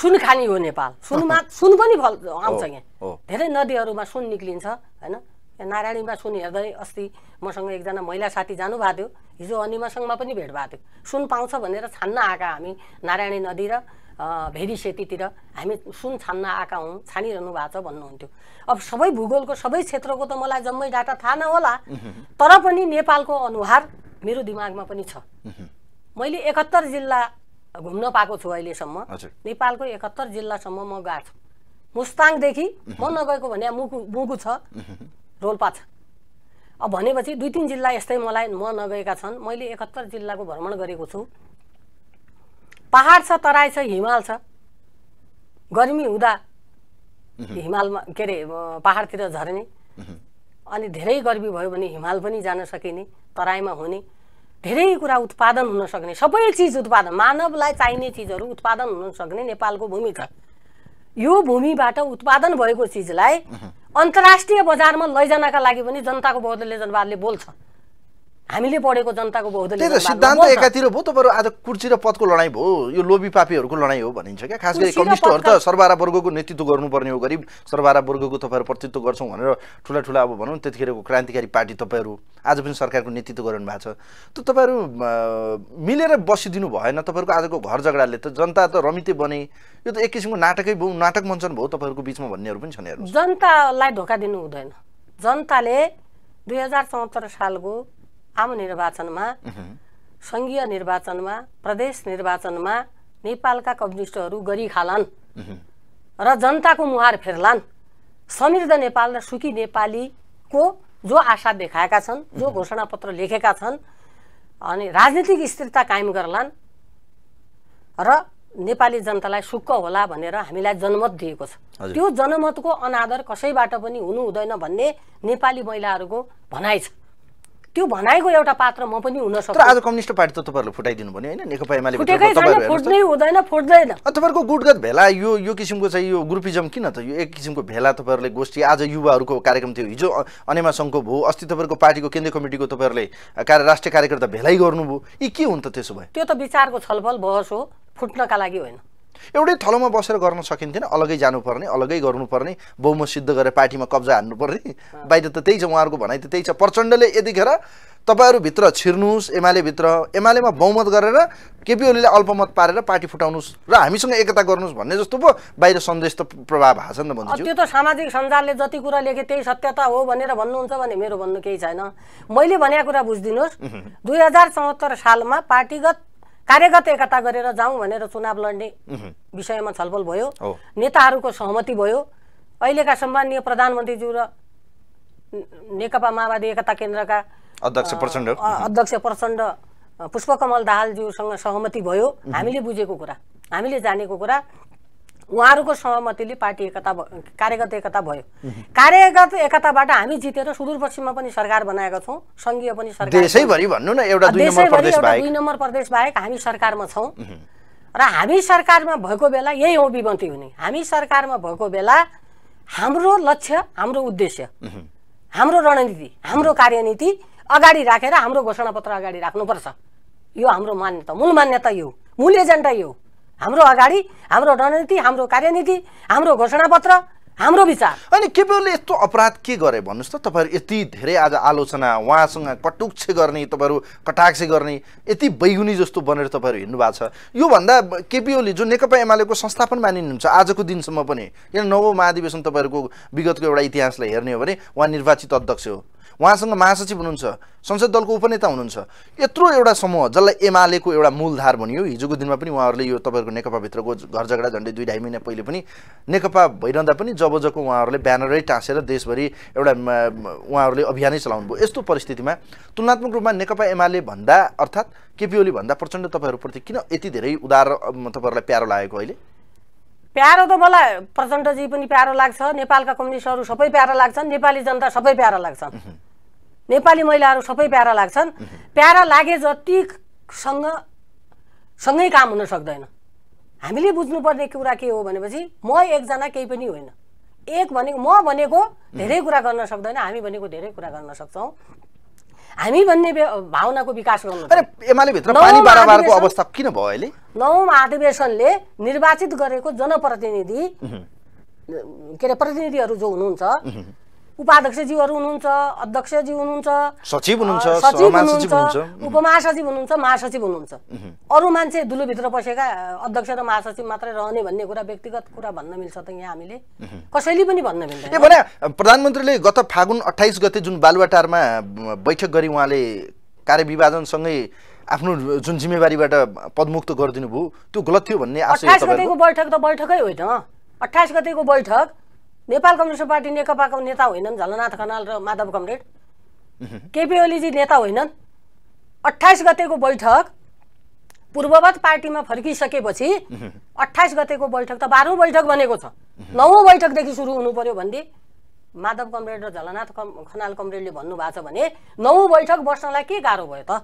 सुन खानी हो नेपाल सुनमा <laughs> सुन पनि फल आउँछ यहाँ धेरै नदीहरूमा सुन निक्लिन्छ होइन नारायणीमा सुन हेर्दै अस्ति मसँग एकजना महिला साथी जानुभएको थियो हिजो अनिमासँगमा पनि भेट भएको थियो सुन पाउँछ भनेर छान्न आएका हामी नारायणी नदी र भेरी सेतीतिर हामी सुन छान्न आएका हौँ छानिरहनु भएको छ भन्नुहुन्थ्यो अब सबै भूगोलको सबै क्षेत्रको त मलाई जम्मै डाटा थाहा नहोला तर पनि नेपालको अनुहार मेरो दिमागमा पनि छ मैले एकहत्तर जिल्ला घुम्न पाएको छु अहिलेसम्म नेपालको एकहत्तर जिल्लासम्म म गएको छु मुस्ताङदेखि म नगएको भने मुगु मुकु छ रोल्पा छ अब भनेपछि दुई तिन जिल्ला यस्तै मलाई म नगएका छन् मैले एकहत्तर जिल्लाको भ्रमण गरेको छु पहाड छ तराई छ हिमाल छ गर्मी हुँदा हिमालमा के अरे पहाडतिर झर्ने अनि धेरै गर्मी भयो भने हिमाल पनि जान सकिने तराईमा हुने धेरै कुरा उत्पादन हुन सक्ने सबै चिज उत्पादन मानवलाई चाहिने चिजहरू उत्पादन हुन सक्ने नेपालको भूमि छ यो भूमिबाट उत्पादन भएको चिजलाई अन्तर्राष्ट्रिय बजारमा लैजानका लागि पनि जनताको बहुदलीय जनवादले बोल्छ हामीले पढेको जनताको बहुदलीय त्यही सिद्धान्त एकातिर भयो तपाईँहरू आज कुर्सी र पदको लडाइँ भयो यो लोभी पापीहरूको लडाइँ हो भनिन्छ क्या खास गरी कम्युनिस्टहरू त सरबारा वर्गको नेतृत्व गर्नुपर्ने हो गरिब सरबारा वर्गको तपाईँहरू प्रतित्व गर्छौँ भनेर ठुला ठुला अब भनौँ त्यतिखेरको क्रान्तिकारी पार्टी तपाईँहरू आज पनि सरकारको नेतृत्व गर्नु भएको छ त तपाईँहरू मिलेर बसिदिनु भएन तपाईँहरूको आजको घर झगडाले त जनता त रमिते बने यो त एक किसिमको नाटकै भयो नाटक मञ्चन भयो तपाईँहरूको बिचमा भन्नेहरू पनि छन् हेर्नु जनतालाई धोका दिनु हुँदैन जनताले दुई हजार चौहत्तर सालको आम निर्वाचनमा सङ्घीय निर्वाचनमा प्रदेश निर्वाचनमा नेपालका कम्युनिस्टहरू गरी खालान् र जनताको मुहार फेर्लान् समृद्ध नेपाल र सुखी नेपालीको जो आशा देखाएका छन् जो घोषणापत्र लेखेका छन् अनि राजनीतिक स्थिरता कायम गर्लान् र नेपाली जनतालाई सुक्क होला भनेर हामीलाई जनमत दिएको छ त्यो जनमतको अनादर कसैबाट पनि हुनु हुँदैन भन्ने नेपाली महिलाहरूको भनाइ छ त्यो भनाइको एउटा पात्र म पनि हुन सक्छु आज कम्युनिस्ट पार्टी त तपाईँहरूले फुटाइदिनु भने होइन नेकपा एमाले फुट्दै हुँदैन फुट्दैन तपाईँहरूको गुटगत भेला यो यो किसिमको चाहिँ यो ग्रुपिजम किन त यो एक किसिमको भेला तपाईँहरूले गोष्ठी आज युवाहरूको कार्यक्रम थियो हिजो अनेमा सङ्घको भयो अस्ति तपाईँहरूको पार्टीको केन्द्रीय कमिटीको तपाईँहरूले कार्य राष्ट्रिय कार्यकर्ता भेलाइ गर्नुभयो यी के हुन्छ त त्यसो भए त्यो त विचारको छलफल बहस हो फुट्नका लागि होइन एउटै थलोमा बसेर गर्न सकिन्थेन अलगै जानुपर्ने अलगै गर्नुपर्ने बहुमत सिद्ध गरेर पार्टीमा कब्जा हान्नुपर्ने बाहिर त त्यही छ उहाँहरूको भनाइ त त्यही छ प्रचण्डले यतिखेर तपाईँहरूभित्र छिर्नुहोस् एमालेभित्र एमालेमा बहुमत गरेर केपी ओलीले अल्पमत पारेर पार्टी फुटाउनुहोस् र हामीसँग एकता गर्नुहोस् भन्ने जस्तो पो बाहिर सन्देश त प्रभाव भएको छ नि त भन्नु त्यो त सामाजिक सञ्जालले जति कुरा लेखे त्यही सत्यता हो भनेर भन्नुहुन्छ भने मेरो भन्नु केही छैन मैले भनेको कुरा बुझिदिनुहोस् दुई हजार चौहत्तर सालमा पार्टीगत कार्यगत एकता गरेर जाउँ भनेर चुनाव लड्ने विषयमा छलफल भयो नेताहरूको सहमति भयो अहिलेका सम्माननीय प्रधानमन्त्रीज्यू र नेकपा माओवादी एकता केन्द्रका अध्यक्ष प्रचण्ड अध्यक्ष प्रचण्ड पुष्पकमल दाहालज्यूसँग सहमति भयो हामीले बुझेको कुरा हामीले जानेको कुरा उहाँहरूको सहमतिले पार्टी एकता कार्यगत एकता भयो कार्यगत एकताबाट हामी जितेर सुदूरपश्चिममा पनि सरकार बनाएका छौँ सङ्घीय पनि सरकार देशैभरि भन्नु न एउटा दुई नम्बर प्रदेश बाहेक हामी सरकारमा छौँ र हामी सरकारमा भएको बेला यही हो विमन्ती हुने हामी सरकारमा भएको बेला हाम्रो लक्ष्य हाम्रो उद्देश्य हाम्रो रणनीति हाम्रो कार्यनीति अगाडि राखेर हाम्रो घोषणापत्र अगाडि राख्नुपर्छ यो हाम्रो मान्यता मूल मान्यता यो मूल एजेन्डा यो हाम्रो अगाडि हाम्रो रणनीति हाम्रो कार्यनीति हाम्रो घोषणापत्र हाम्रो विचार अनि केपिओले यस्तो अपराध के गरे भन्नुहोस् त तपाईँहरू यति धेरै आज आलोचना उहाँसँग कटुक्ष गर्ने तपाईँहरू कटाक्ष गर्ने यति बैगुनी जस्तो बनेर तपाईँहरू हिँड्नु भएको छ योभन्दा केपिओले जो नेकपा एमालेको संस्थापन मानिनुहुन्छ आजको दिनसम्म पनि किन नवौँ महाधिवेशन तपाईँहरूको विगतको एउटा इतिहासलाई हेर्ने हो भने उहाँ निर्वाचित अध्यक्ष हो उहाँसँग महासचिव हुनुहुन्छ संसद दलको उपनेता हुनुहुन्छ यत्रो एउटा समूह जसलाई एमालेको एउटा मूलधार भनियो हिजोको दिनमा पनि उहाँहरूले यो तपाईँहरूको नेकपाभित्रको घर झगडा झन्डै दुई ढाई महिना पहिले पनि नेकपा भइरहँदा पनि जब जबोजको उहाँहरूले ब्यानरै टाँसेर देशभरि एउटा उहाँहरूले अभियानै चलाउनु भयो यस्तो परिस्थितिमा तुलनात्मक रूपमा नेकपा एमाले भन्दा अर्थात् केपी ओली भन्दा प्रचण्ड तपाईँहरूप्रति किन यति धेरै उदार तपाईँहरूलाई प्यारो लागेको अहिले प्यारो त मलाई प्रचण्डजी पनि प्यारो लाग्छ नेपालका कम्युनिस्टहरू सबै प्यारो लाग्छन् नेपाली जनता सबै प्यारो लाग्छन् नेपाली महिलाहरू सबै प्यारो लाग्छन् प्यारो लागे जतिसँग सँगै काम हुन सक्दैन हामीले बुझ्नुपर्ने कुरा के हो भनेपछि म एकजना केही पनि होइन एक भनेको म भनेको धेरै कुरा गर्न सक्दैन हामी भनेको धेरै कुरा गर्न सक्छौँ हामी भन्ने भावनाको विकास गर्नु अवस्था किन भयो अहिले नौ महाधिवेशनले निर्वाचित गरेको जनप्रतिनिधि के अरे प्रतिनिधिहरू जो हुनुहुन्छ उपाध्यक्षज्यूहरू हुनुहुन्छ अध्यक्षज्यू हुनुहुन्छ सचिव हुनुहुन्छ सचिव हुनुहुन्छ उपमहासचिव हुनुहुन्छ महासचिव हुनुहुन्छ अरू मान्छे दुलोभित्र बसेका अध्यक्ष र महासचिव मात्रै रहने भन्ने कुरा व्यक्तिगत कुरा भन्न मिल्छ त यहाँ हामीले कसैले पनि भन्न मिल्दैन भने प्रधानमन्त्रीले गत फागुन अठाइस गते जुन बालुवाटारमा बैठक गरी उहाँले कार्यविभाजनसँगै आफ्नो जुन जिम्मेवारीबाट पदमुक्त गरिदिनु भयो त्यो गलत थियो भन्ने अठाइस गतेको बैठक त बैठकै होइन अठाइस गतेको बैठक नेपाल कम्युनिस्ट पार्टी नेकपाको नेता होइनन् झलनाथ खनाल र माधव कमरेड केपी ओलीजी नेता होइनन् अठाइस गतेको बैठक पूर्ववत पार्टीमा फर्किसकेपछि अठाइस गतेको बैठक त बाह्रौँ बैठक बनेको छ नौ बैठकदेखि सुरु हुनु पर्यो भन्दै माधव कमरेड र झलनाथ कम खनाल कमरेडले भन्नुभएको छ भने नौ बैठक बस्नलाई के गाह्रो भयो त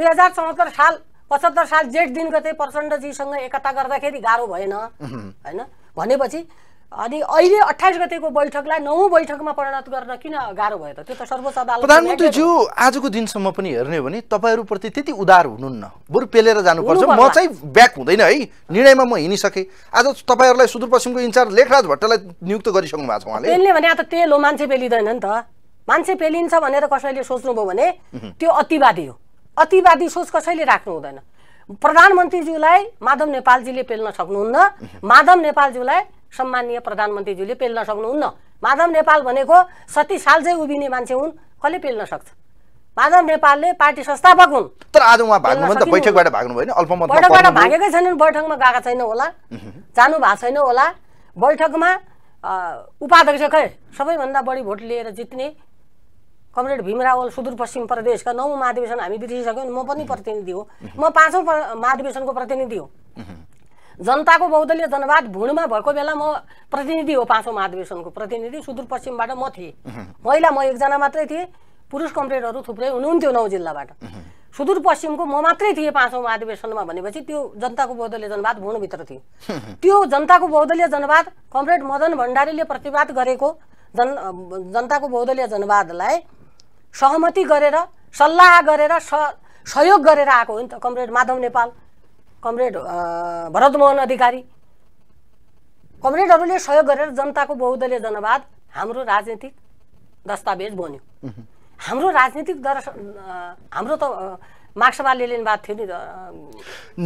दुई हजार चौहत्तर साल पचहत्तर साल जेठ दिन गते प्रचण्डजीसँग एकता गर्दाखेरि गाह्रो भएन होइन भनेपछि अनि अहिले अठाइस गतेको बैठकलाई नौ बैठकमा परिणत गर्न किन गाह्रो भयो त त्यो त सर्वोच्च अदालत प्रधानमन्त्रीज्यू आजको दिनसम्म पनि हेर्ने हो भने तपाईँहरूप्रति त्यति उदार हुनुहुन्न बरु पेलेर जानुपर्छ म चाहिँ ब्याक हुँदैन है निर्णयमा म हिँडिसकेँ आज तपाईँहरूलाई सुदूरपश्चिमको इन्चार्ज लेखराज भट्टलाई नियुक्त गरिसक्नु भएको छ उहाँले पेल्ने भने त तेल हो मान्छे पेलिँदैन नि त मान्छे पेलिन्छ भनेर कसैले सोच्नुभयो भने त्यो अतिवादी हो अतिवादी सोच कसैले राख्नु हुँदैन प्रधानमन्त्रीज्यूलाई माधव नेपालजीले पेल्न सक्नुहुन्न माधव नेपालज्यूलाई सम्माननीय प्रधानमन्त्रीज्यूले पेल्न सक्नुहुन्न माधव नेपाल भनेको सति साल चाहिँ उभिने मान्छे हुन् कसले पेल्न सक्छ माधव नेपालले पार्टी संस्थापक हुन् तर आज उहाँ भाग्नुभयो त बैठकबाट भाग्नु भएन बैठकबाट भागेकै छैनन् बैठकमा गएको छैन होला जानु भएको छैन होला बैठकमा उपाध्यक्ष सबैभन्दा बढी भोट लिएर जित्ने कमरेड भीमरावल सुदूरपश्चिम प्रदेशका नौ महाधिवेशन हामी बिर्सिसक्यौँ म पनि प्रतिनिधि हो म पाँचौँ महाधिवेशनको प्रतिनिधि हो जनताको बहुदलीय जनवाद भुँडमा भएको बेला म प्रतिनिधि हो पाँचौँ महाधिवेशनको प्रतिनिधि सुदूरपश्चिमबाट म थिएँ महिला म एकजना मात्रै थिएँ पुरुष कम्प्लेटहरू थुप्रै हुनुहुन्थ्यो नौ जिल्लाबाट सुदूरपश्चिमको म मात्रै थिएँ पाँचौँ महाधिवेशनमा भनेपछि त्यो जनताको बहुदलीय जनवाद भुँडभित्र थियो त्यो जनताको बहुदलीय जनवाद कमरेड मदन भण्डारीले प्रतिवाद गरेको जन जनताको बहुदलीय जनवादलाई सहमति गरेर सल्लाह गरेर सहयोग गरेर आएको हो नि त कमरेड माधव नेपाल कमरेड भरतमोहन अधिकारी कमरेडहरूले सहयोग गरेर जनताको बहुदलीय जनवाद हाम्रो राजनीतिक दस्तावेज बन्यो हाम्रो राजनीतिक दर्श हाम्रो त मार्क्सवादले थियो नि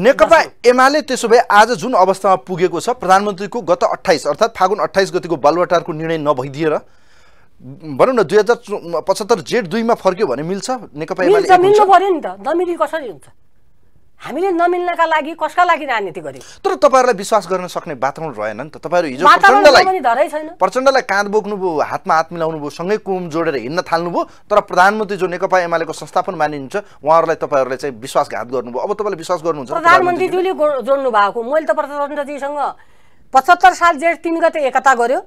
नेकपा एमाले त्यसो भए आज जुन अवस्थामा पुगेको छ प्रधानमन्त्रीको गत अठाइस अर्थात् फागुन अठाइस गतिको बालवाटारको निर्णय नभइदिएर भनौँ न दुई हजार पचहत्तर जेठ दुईमा फर्क्यो भने मिल्छ नेकपा एमाले मिल्नु पऱ्यो नि त दमिरी कसरी हुन्छ हामीले नमिल्नका लागि कसका लागि राजनीति गर्यो तर तपाईँहरूलाई विश्वास गर्न सक्ने वातावरण रहेन नि त तपाईँहरू हिजो प्रचण्डलाई प्रचण्डलाई काँध बोक्नुभयो हातमा हात मिलाउनु भयो सँगै कुम जोडेर हिँड्न थाल्नुभयो तर प्रधानमन्त्री जो नेकपा एमालेको संस्थापन मानिन्छ उहाँहरूलाई तपाईँहरूले चाहिँ विश्वासघात गर्नुभयो अब तपाईँले विश्वास गर्नुहुन्छ प्रधानमन्त्रीज्यूले जोड्नु भएको मैले त प्रचण्डजीसँग पचहत्तर साल जेठ तिन गते एकता गर्यो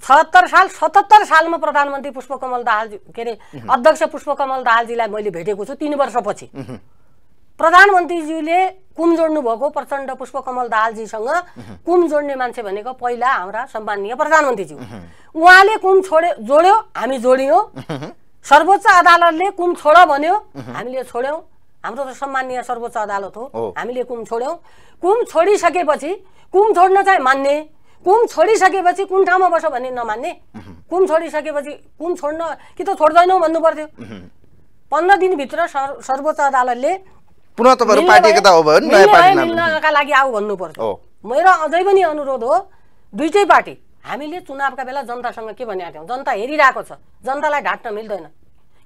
छहत्तर साल सतहत्तर सालमा प्रधानमन्त्री पुष्पकमल दाहाल के अरे अध्यक्ष पुष्पकमल दाहालजीलाई मैले भेटेको छु तिन वर्षपछि प्रधानमन्त्रीज्यूले कुम जोड्नु भएको प्रचण्ड पुष्पकमल दाहालजीसँग कुम जोड्ने मान्छे भनेको पहिला हाम्रा सम्माननीय प्रधानमन्त्रीज्यू उहाँले कुम छोड्यो जोड्यो हामी जोड्यौँ सर्वोच्च अदालतले कुम छोड भन्यो हामीले छोड्यौँ हाम्रो त सम्माननीय सर्वोच्च अदालत हो हामीले कुम छोड्यौँ कुम छोडिसकेपछि कुम छोड्न चाहिँ मान्ने कुम छोडिसकेपछि कुन ठाउँमा बस भन्ने नमान्ने कुम छोडिसकेपछि कुम छोड्न कि त छोड्दैनौ भन्नु पर्थ्यो पन्ध्र दिनभित्र सर्वोच्च अदालतले पुनः तपाईँहरू पार्टी एकता हो नि नयाँ पार्टी मिल्नका लागि आऊ भन्नु मेरो अझै पनि अनुरोध हो दुइटै पार्टी हामीले चुनावका बेला जनतासँग के भनेका थियौँ जनता हेरिरहेको छ जनतालाई ढाँट्न मिल्दैन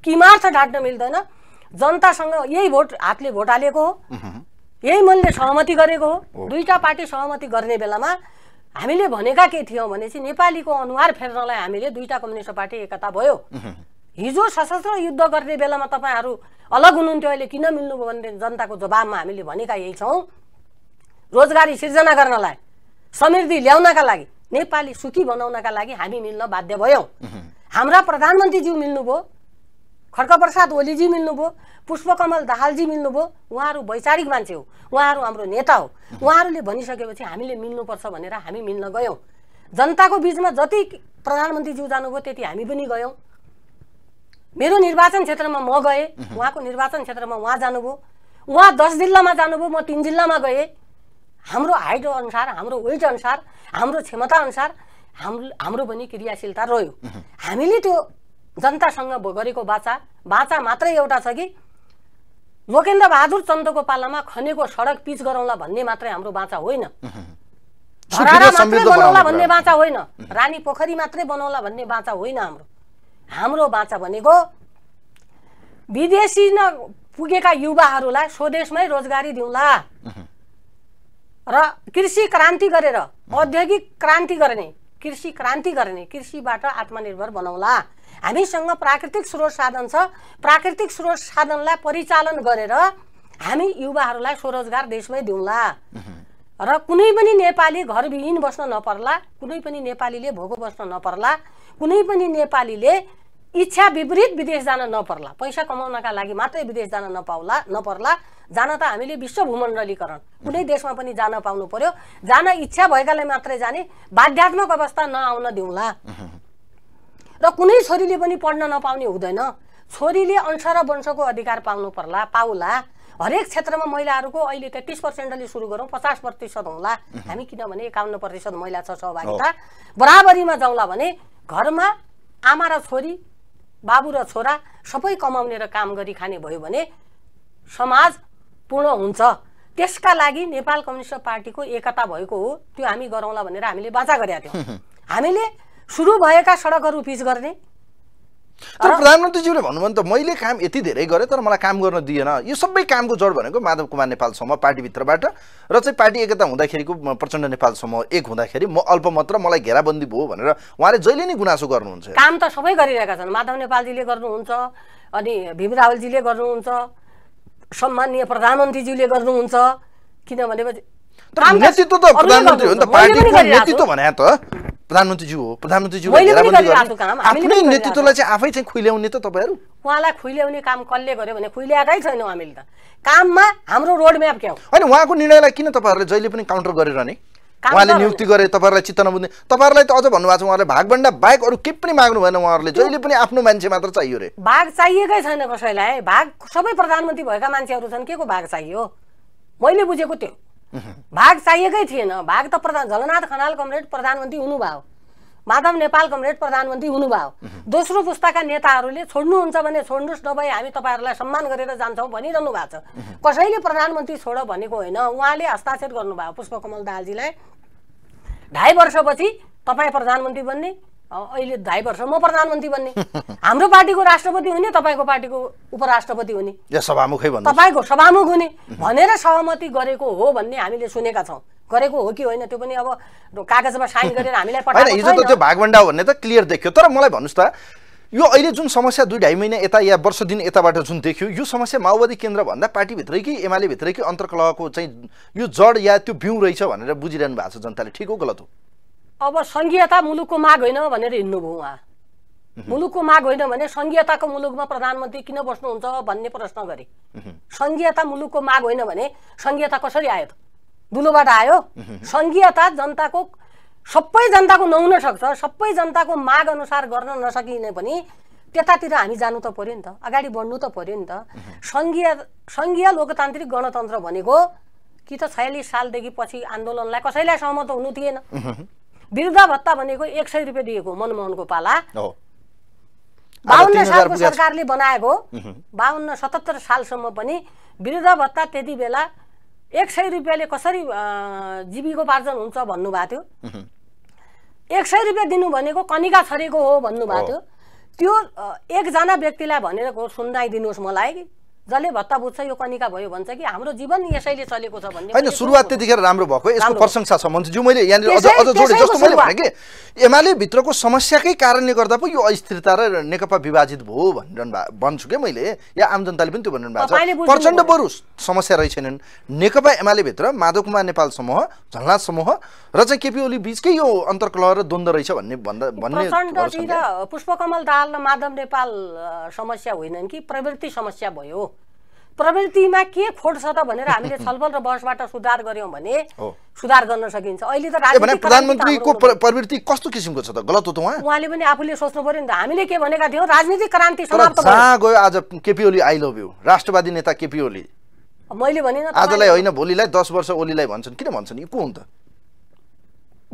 किमार्छ ढाँट्न मिल्दैन जनतासँग यही भोट हातले भोट हालेको हो यही मैले सहमति गरेको हो दुईवटा पार्टी सहमति गर्ने बेलामा हामीले भनेका के थियौँ भने चाहिँ नेपालीको अनुहार फेर्नलाई हामीले दुईवटा कम्युनिस्ट पार्टी एकता भयो हिजो सशस्त्र युद्ध गर्ने बेलामा तपाईँहरू अलग हुनुहुन्थ्यो अहिले किन मिल्नुभयो भने जनताको जवाबमा हामीले भनेका यही छौँ रोजगारी सिर्जना गर्नलाई समृद्धि ल्याउनका लागि नेपाली सुखी बनाउनका लागि हामी मिल्न बाध्य भयौँ हाम्रा प्रधानमन्त्रीज्यू मिल्नुभयो खड्कप्रसाद ओलीजी मिल्नुभयो पुष्पकमल दाहालजी मिल्नुभयो उहाँहरू वैचारिक मान्छे हो उहाँहरू हाम्रो नेता हो उहाँहरूले भनिसकेपछि हामीले मिल्नुपर्छ भनेर हामी मिल्न गयौँ जनताको बिचमा जति प्रधानमन्त्रीज्यू जानुभयो त्यति हामी पनि गयौँ मेरो निर्वाचन क्षेत्रमा म गएँ उहाँको निर्वाचन क्षेत्रमा उहाँ जानुभयो उहाँ दस जिल्लामा जानुभयो म तिन जिल्लामा गएँ हाम्रो हाइट अनुसार हाम्रो वेट अनुसार हाम्रो क्षमता अनुसार हाम हाम्रो पनि क्रियाशीलता रह्यो हामीले त्यो जनतासँग गरेको बाचा बाचा मात्रै एउटा छ कि लोकेन्द्र बहादुर चन्दको पालामा खनेको सडक पिच गराउँला भन्ने मात्रै हाम्रो बाचा होइन धरारा मात्रै बनाउला भन्ने बाचा होइन रानी पोखरी मात्रै बनाउला भन्ने बाचा होइन हाम्रो हाम्रो बाचा भनेको विदेशी न पुगेका युवाहरूलाई स्वदेशमै रोजगारी दिउँला र कृषि क्रान्ति गरेर औद्योगिक क्रान्ति गर्ने कृषि क्रान्ति गर्ने कृषिबाट आत्मनिर्भर बनाउला हामीसँग प्राकृतिक स्रोत साधन छ प्राकृतिक स्रोत साधनलाई परिचालन गरेर हामी युवाहरूलाई स्वरोजगार देशमै दिउँला र कुनै पनि नेपाली घरविहीन बस्न नपर्ला कुनै पनि नेपालीले भोको बस्न नपर्ला कुनै पनि नेपालीले इच्छा विपरीत विदेश जान नपर्ला पैसा कमाउनका लागि मात्रै विदेश जान नपाउला नपर्ला जान त हामीले विश्व भूमण्डलीकरण कुनै देशमा पनि जान पाउनु पर्यो जान इच्छा भएकालाई मात्रै जाने बाध्यात्मक अवस्था नआउन दिउँला र कुनै छोरीले पनि पढ्न नपाउने हुँदैन छोरीले अंश र वंशको अधिकार पाउनु पर्ला पाउला हरेक क्षेत्रमा महिलाहरूको अहिले त तिस पर्सेन्टले सुरु गरौँ पचास प्रतिशत होला हामी किनभने एकाउन्न प्रतिशत महिला छ सहभागिता बराबरीमा जाउँला भने घरमा आमा र छोरी बाबु र छोरा सबै कमाउने र काम गरी खाने भयो भने समाज पूर्ण हुन्छ त्यसका लागि नेपाल कम्युनिस्ट पार्टीको एकता भएको हो त्यो हामी गरौँला भनेर हामीले बाचा गरेका थियौँ हामीले सुरु भएका सडकहरू पिच गर्ने तर प्रधानमन्त्रीज्यूले भन्नुभयो भने त मैले काम यति धेरै गरेँ तर मलाई काम गर्न दिएन यो सबै कामको जड भनेको माधव कुमार नेपाल समूह पार्टीभित्रबाट र चाहिँ पार्टी एकता हुँदाखेरिको प्रचण्ड नेपाल समूह एक हुँदाखेरि म अल्पमत र मलाई घेराबन्दी भयो भनेर उहाँले जहिले नै गुनासो गर्नुहुन्छ काम त सबै गरिरहेका छन् माधव नेपालजीले गर्नुहुन्छ अनि भीम रावलजीले गर्नुहुन्छ सम्मानीय प्रधानमन्त्रीज्यूले गर्नुहुन्छ किनभने त प्रधानमन्त्री हो नि त पार्टीको नेतृत्व भने प्रधानमन्त्रीज्यू हो प्रधानमन्त्रीज्यू आफ्नै नेतृत्वलाई चाहिँ आफै चाहिँ खुइल्याउने त तपाईँहरू उहाँलाई खुल्याउने काम कसले गर्यो भने खुल्याएकै छैन हामीले त काममा हाम्रो रोडम्याप क्या हो होइन उहाँको निर्णयलाई किन तपाईँहरूले जहिले पनि काउन्टर गरिरहने उहाँले नियुक्ति गरे तपाईँहरूलाई चित्त नबुझ्ने तपाईँहरूलाई त अझ भन्नुभएको छ उहाँले भागभन्दा बाहेक अरू के पनि माग्नु भएन उहाँहरूले जहिले पनि आफ्नो मान्छे मात्र चाहियो रे भाग चाहिएकै छैन कसैलाई भाग सबै प्रधानमन्त्री भएका मान्छेहरू छन् के को भाग चाहियो मैले बुझेको त्यो भाग चाहिएकै थिएन भाग त प्रधान झलनाथ खनाल कमरेड प्रधानमन्त्री हुनुभयो माधव नेपाल कमरेड प्रधानमन्त्री हुनुभयो दोस्रो पुस्ताका नेताहरूले छोड्नुहुन्छ भने छोड्नुहोस् नभए हामी तपाईँहरूलाई सम्मान गरेर जान्छौँ भनिरहनु भएको छ कसैले प्रधानमन्त्री छोड भनेको होइन उहाँले हस्ताक्षर गर्नुभयो पुष्पकमल दालजीलाई ढाई वर्षपछि तपाईँ प्रधानमन्त्री बन्ने अहिले ढाई वर्ष म प्रधानमन्त्री बन्ने <laughs> हाम्रो पार्टीको राष्ट्रपति हुने तपाईँको पार्टीको उपराष्ट्रपति हुने तपाईँको सभामुख हुने <laughs> भनेर सहमति गरेको हो भन्ने हामीले सुनेका छौँ गरेको हो कि होइन त्यो पनि अब कागजमा साइन गरेर हामीलाई <laughs> हिजो त त्यो भागभन्डा भन्ने त क्लियर देख्यो तर मलाई भन्नुहोस् त यो अहिले जुन समस्या दुई ढाई महिना यता या वर्ष दिन यताबाट जुन देख्यो यो समस्या माओवादी केन्द्रभन्दा पार्टीभित्रै कि एमाले भित्रै कि अन्तर्कलहको चाहिँ यो जड या त्यो बिउ रहेछ भनेर बुझिरहनु भएको छ जनताले ठिक हो गलत हो अब सङ्घीयता मुलुकको माग होइन भनेर हिँड्नुभयो उहाँ मुलुकको माग होइन भने सङ्घीयताको मुलुकमा प्रधानमन्त्री किन बस्नुहुन्छ भन्ने प्रश्न गरे सङ्घीयता मुलुकको माग होइन भने सङ्घीयता कसरी आयो त दुलोबाट आयो सङ्घीयता जनताको सबै जनताको नहुन सक्छ सबै जनताको माग अनुसार गर्न नसकिने पनि त्यतातिर हामी जानु त पर्यो नि त अगाडि बढ्नु त पर्यो नि त सङ्घीय सङ्घीय लोकतान्त्रिक गणतन्त्र भनेको कि त छयालिस सालदेखि पछि आन्दोलनलाई कसैलाई सहमत हुनु थिएन वृद्ध भत्ता भनेको एक सय रुपियाँ दिएको मनमोहनको पाला बाहन्न सालको सरकारले बनाएको बाहन्न सतहत्तर सालसम्म पनि वृद्ध भत्ता त्यति बेला एक सय रुपियाँले कसरी जीविकोपार्जन हुन्छ भन्नुभएको थियो एक सय रुपियाँ दिनु भनेको कनिका छरेको हो भन्नुभएको थियो त्यो एकजना व्यक्तिलाई भनेर सुनाइदिनुहोस् मलाई जसले भत्ता बुझ्छ यो कनिका भयो भन्छ कि हाम्रो जीवन यसैले चलेको छ भन्ने होइन सुरुवात त्यतिखेर राम्रो भएको यसको प्रशंसा छ मन्त्रीज्यू मैले यहाँनिर अझ अझ जोडेँ जस्तो मैले भने कि एमाले भित्रको समस्याकै कारणले गर्दा पो यो अस्थिरता र नेकपा विभाजित भयो भनिरहनु भन्छु क्या मैले या आम जनताले पनि त्यो भनिरहनु भएको छ प्रचण्ड बरु समस्या रहेछ नेकपा एमाले भित्र माधव कुमार नेपाल समूह झलनाथ समूह र चाहिँ केपी ओली बिचकै यो अन्तर्कलह र द्वन्द रहेछ भन्ने भन्दा भन्ने पुष्पकमल दाहाल र माधव नेपाल समस्या होइनन् कि प्रवृत्ति समस्या भयो प्रवृत्तिमा के खोट छ त भनेर हामीले <laughs> छलफल र बहसबाट सुधार गऱ्यौँ भने सुधार गर्न सकिन्छ अहिले त प्रधानमन्त्रीको प्रवृत्ति कस्तो किसिमको छ त गलत हो त उहाँ उहाँले पनि आफूले सोच्नु पर्यो नि त हामीले के भनेका थियौँ राजनीतिक क्रान्ति समाप्त गयो आज KP Oli I love you राष्ट्रवादी नेता केपी ओली मैले भने आजलाई होइन भोलिलाई दस वर्ष ओलीलाई भन्छन् किन भन्छन् यो को हुन्छ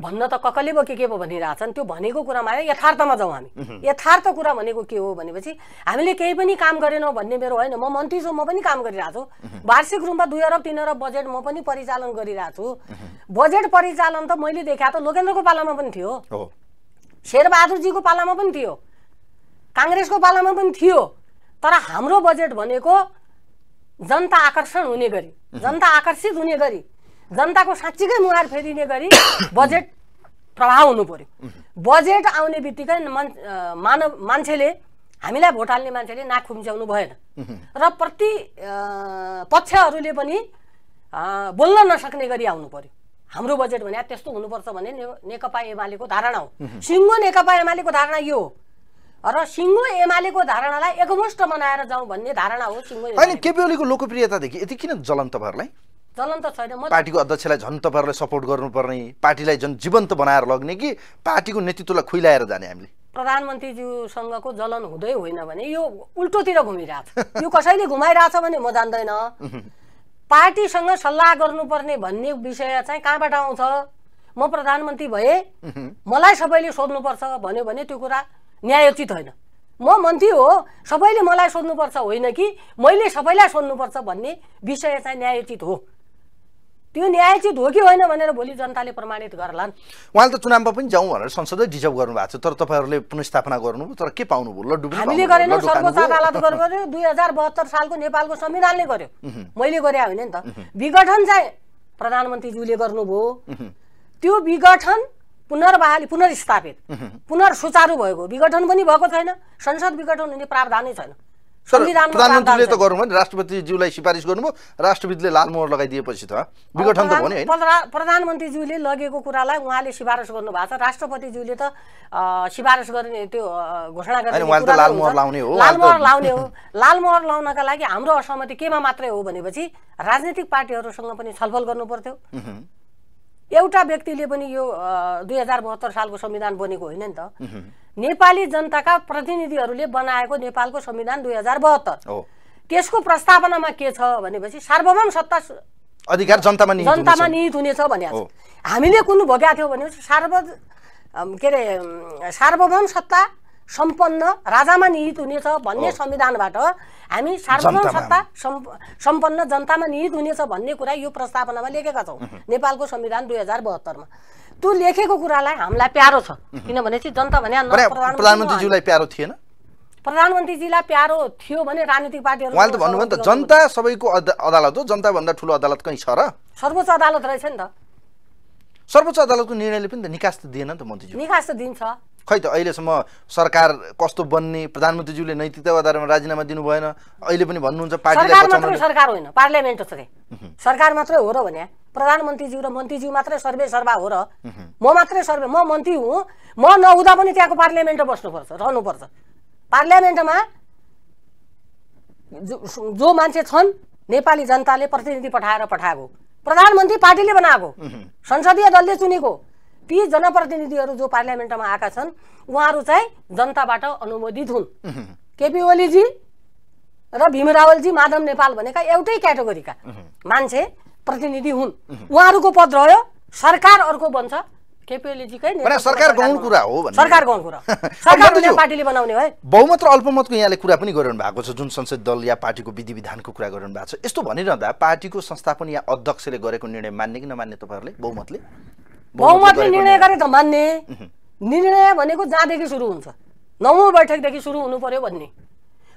भन्न त ककले पो के के पो भनिरहेछन् त्यो भनेको कुरामा आयो यथार्थमा जाउँ हामी यथार्थ कुरा भनेको के हो भनेपछि हामीले केही पनि काम गरेनौँ भन्ने मेरो होइन म मन्त्री छु म पनि काम गरिरहेको छु वार्षिक रूपमा दुई अरब तिन अरब बजेट म पनि परिचालन गरिरहेको छु बजेट परिचालन त मैले देखाएको त लोकेन्द्रको पालामा पनि थियो शेरबहादुरजीको पालामा पनि थियो काङ्ग्रेसको पालामा पनि थियो तर हाम्रो बजेट भनेको जनता आकर्षण हुने गरी जनता आकर्षित हुने गरी जनताको साँच्चीकै मुहार फेरिने गरी <coughs> बजेट प्रभाव हुनु पर्यो बजेट आउने बित्तिकै मन मानव मान्छेले हामीलाई भोट हाल्ने मान्छेले नाक खुम्च्याउनु भएन र प्रति पक्षहरूले पनि बोल्न नसक्ने गरी आउनु पर्यो हाम्रो बजेट भने त्यस्तो हुनुपर्छ भने नेकपा एमालेको धारणा हो सिङ्गो नेकपा एमालेको धारणा यो हो र सिङ्गो एमालेको धारणालाई एकमुष्ट बनाएर जाउँ भन्ने धारणा हो सिङ्गो केपी ओलीको लोकप्रियतादेखि यति किन जलन तपाईँहरूलाई जलन त छैन पार्टीको अध्यक्षलाई झन् तपाईँहरूलाई सपोर्ट गर्नुपर्ने पार्टीलाई झन् जीवन्त बनाएर लग्ने कि पार्टीको नेतृत्वलाई खुइलाएर जाने हामीले प्रधानमन्त्रीज्यूसँगको जलन हुँदै होइन भने यो उल्टोतिर घुमिरहेछ यो कसैले घुमाइरहेछ भने म जान्दैन पार्टीसँग सल्लाह गर्नुपर्ने भन्ने विषय चाहिँ कहाँबाट आउँछ म प्रधानमन्त्री भए मलाई सबैले सोध्नुपर्छ भन्यो भने त्यो कुरा न्यायोचित होइन म मन्त्री हो सबैले मलाई सोध्नुपर्छ होइन कि मैले सबैलाई सोध्नुपर्छ भन्ने विषय चाहिँ न्यायोचित हो त्यो न्याय चाहिँ धोकी होइन भनेर भोलि जनताले प्रमाणित गर्लान् उहाँले त चुनावमा पनि जाउँ भनेर संसदै डिजर्भ गर्नुभएको छ तर तपाईँहरूले पुनस्थापना गर्नु तर के पाउनुभयो लड्डु हामीले गरेन सर्वोच्च अदालत गर्यो दुई हजार बहत्तर सालको नेपालको संविधानले गर्यो मैले गरे होइन नि त विघटन चाहिँ प्रधानमन्त्रीज्यूले गर्नुभयो त्यो विघटन पुनर्वाली पुनर्स्थापित पुनर्सुचारू भएको विघटन पनि भएको छैन संसद विघटन हुने प्रावधानै छैन प्रधानमन्त्रीले त गर्नुभयो नि राष्ट्रपतिज्यूलाई सिफारिस गर्नुभयो राष्ट्रपतिले लालमोहर लगाइदिएपछि त विघटन त भयो नि प्रधानमन्त्रीज्यूले लगेको कुरालाई उहाँले सिफारिस गर्नुभएको छ राष्ट्रपतिज्यूले त सिफारिस गर्ने त्यो घोषणा गर्ने लालमोहर लाउने हो लालमोहर लाउने हो लालमोहर लाउनका लागि हाम्रो असहमति केमा मात्रै हो भनेपछि राजनीतिक पार्टीहरूसँग पनि छलफल गर्नु पर्थ्यो एउटा व्यक्तिले पनि यो दुई हजार बहत्तर सालको संविधान बनेको होइन नि त नेपाली जनताका प्रतिनिधिहरूले बनाएको नेपालको संविधान दुई हजार बहत्तर त्यसको प्रस्तावनामा के छ भनेपछि सार्वभौम सत्ता अधिकार जनतामा जनतामा निहित हुनेछ भने हामीले कुन भोग्या थियौँ भनेपछि सार्व के अरे सार्वभौम सत्ता सम्पन्न राजामा निहित हुनेछ भन्ने संविधानबाट हामी सार्वजनिक सत्ता सम्पन्न जनतामा निहित हुनेछ भन्ने कुरा यो प्रस्तावनामा लेखेका छौँ नेपालको संविधान दुई हजार बहत्तरमा त्यो लेखेको कुरालाई हामीलाई प्यारो छ किनभने चाहिँ जनता भने प्रधानमन्त्रीज्यूलाई प्यारो थिएन प्रधानमन्त्रीजीलाई प्यारो थियो भने राजनीतिक पार्टीहरू त भन्नुभयो नि त जनता सबैको अदालत हो जनताभन्दा ठुलो अदालत कहीँ छ र सर्वोच्च अदालत रहेछ नि त सर्वोच्च अदालतको निर्णयले पनि त निकास त दिएन नि त मन्त्रीज्यू निकास त दिन्छ खै त अहिलेसम्म सरकार कस्तो बन्ने प्रधानमन्त्रीज्यूले नैतिकताको आधारमा राजीनामा दिनु भएन अहिले पनि भन्नुहुन्छ सरकार होइन पार्लियामेन्ट हो सरकार मात्रै हो र भने प्रधानमन्त्रीज्यू र मन्त्रीज्यू मात्रै सर्वे सर्वा हो र म मात्रै सर्वे म मन्त्री हुँ म नहुँदा पनि त्यहाँको पार्लियामेन्ट बस्नुपर्छ रहनुपर्छ पार्लियामेन्टमा जो मान्छे छन् नेपाली जनताले प्रतिनिधि पठाएर पठाएको प्रधानमन्त्री पार्टीले बनाएको संसदीय दलले चुनेको ती जनप्रतिनिधिहरू जो पार्लियामेन्टमा आएका छन् उहाँहरू चाहिँ जनताबाट अनुमोदित हुन् केपी ओलीजी र भीम भीमरावलजी माधव नेपाल भनेका एउटै क्याटेगोरीका मान्छे प्रतिनिधि हुन् उहाँहरूको पद रह्यो सरकार अर्को बन्छ सरकार बहुमत र अल्पमतको यहाँले कुरा पनि गरिरहनु भएको छ जुन संसद दल या पार्टीको विधि विधानको कुरा गरिरहनु भएको छ यस्तो भनिरहँदा पार्टीको संस्थापन या अध्यक्षले गरेको निर्णय मान्ने कि नमान्ने तपाईँहरूले बहुमतले बहुमतले निर्णय गरे त मान्ने निर्णय भनेको जहाँदेखि सुरु हुन्छ नौ बैठकदेखि सुरु हुनु पर्यो भन्ने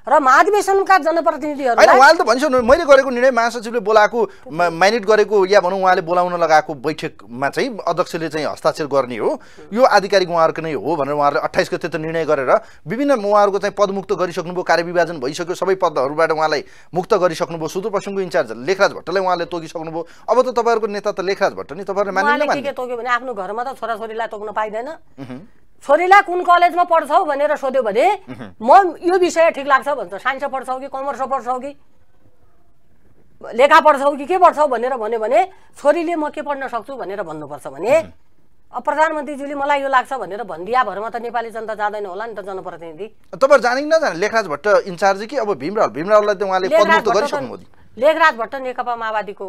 र महाधिवेशनका जनप्रतिनिधिहरू उहाँले त भनिसक्नु मैले गरेको निर्णय महासचिवले बोलाएको माइनेट गरेको या भनौँ उहाँले बोलाउन लगाएको बैठकमा चाहिँ अध्यक्षले चाहिँ हस्ताक्षर गर्ने हो यो आधिकारिक उहाँहरूको नै हो भनेर उहाँहरूले अठाइस गते त निर्णय गरेर विभिन्न उहाँहरूको चाहिँ पदमुक्त गरिसक्नुभयो कार्यविभाजन भइसक्यो सबै पदहरूबाट उहाँलाई मुक्त गरिसक्नुभयो सुदूरपश्चिमको इन्चार्ज लेखराज भट्टलाई उहाँले तोकिसक्नुभयो अब त तपाईँहरूको नेता त लेखराज भट्ट नि तपाईँहरूले तोक्यो भने आफ्नो घरमा त छोराछोरीलाई तोक्न पाइँदैन छोरीलाई कुन कलेजमा पढ्छौ भनेर सोध्यो भने म यो विषय ठिक लाग्छ भन्छ साइन्स पढ्छौ कि कमर्स पढ्छौ कि लेखा पढ्छौ कि के पढ्छौ भनेर भन्यो भने छोरीले म के पढ्न सक्छु भनेर भन्नुपर्छ भने अब प्रधानमन्त्रीजीले मलाई यो लाग्छ भनेर भनिदिया भरमा त नेपाली जनता जाँदैन होला नि त जनप्रतिनिधि तपाईँहरू जाने कि नजाने लेखराज भट्ट इन्चार्ज कि अब भीमराव भीमरावलाई त उहाँले लेखराज भट्ट नेकपा माओवादीको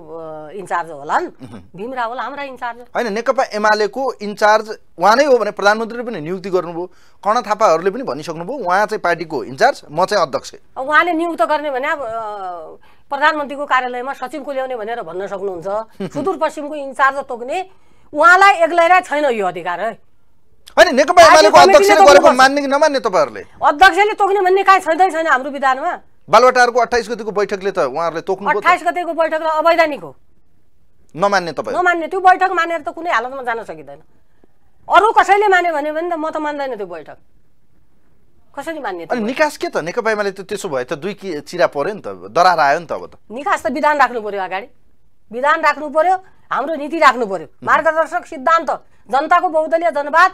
इन्चार्ज नि भीम रावल हाम्रा इन्चार्ज होइन नेकपा एमालेको इन्चार्ज उहाँ नै हो भने प्रधानमन्त्रीले पनि नियुक्ति गर्नुभयो कर्ण थापाहरूले पनि भनिसक्नुभयो उहाँ चाहिँ पार्टीको इन्चार्ज म चाहिँ अध्यक्ष उहाँले नियुक्त गर्ने भने अब प्रधानमन्त्रीको कार्यालयमा सचिवको ल्याउने भनेर भन्न सक्नुहुन्छ सुदूरपश्चिमको इन्चार्ज तोक्ने उहाँलाई एक्लै छैन यो अधिकार है होइन नेकपा एमालेको अध्यक्षले गरेको मान्ने कि नमान्ने तपाईँहरूले अध्यक्षले तोक्ने भन्ने काहीँ छैन छैन हाम्रो विधानमा बालवाटाहरूको अठाइस गतिको बैठकले त उहाँहरूले तोक्नु अठाइस गतिको बैठकलाई अवैधानिक हो नमान्ने तपाईँ नमान्ने त्यो बैठक मानेर त कुनै हालतमा जान सकिँदैन अरू कसैले मान्यो भने पनि त म त मान्दैन त्यो बैठक कसरी मान्ने अनि निकास के त नेकपा एमाले त त्यसो भए त दुई चिरा पऱ्यो नि त दरार आयो नि त अब त निकास त विधान राख्नु पर्यो अगाडि विधान राख्नु पर्यो हाम्रो नीति राख्नु पर्यो मार्गदर्शक सिद्धान्त जनताको बहुदलीय जनवाद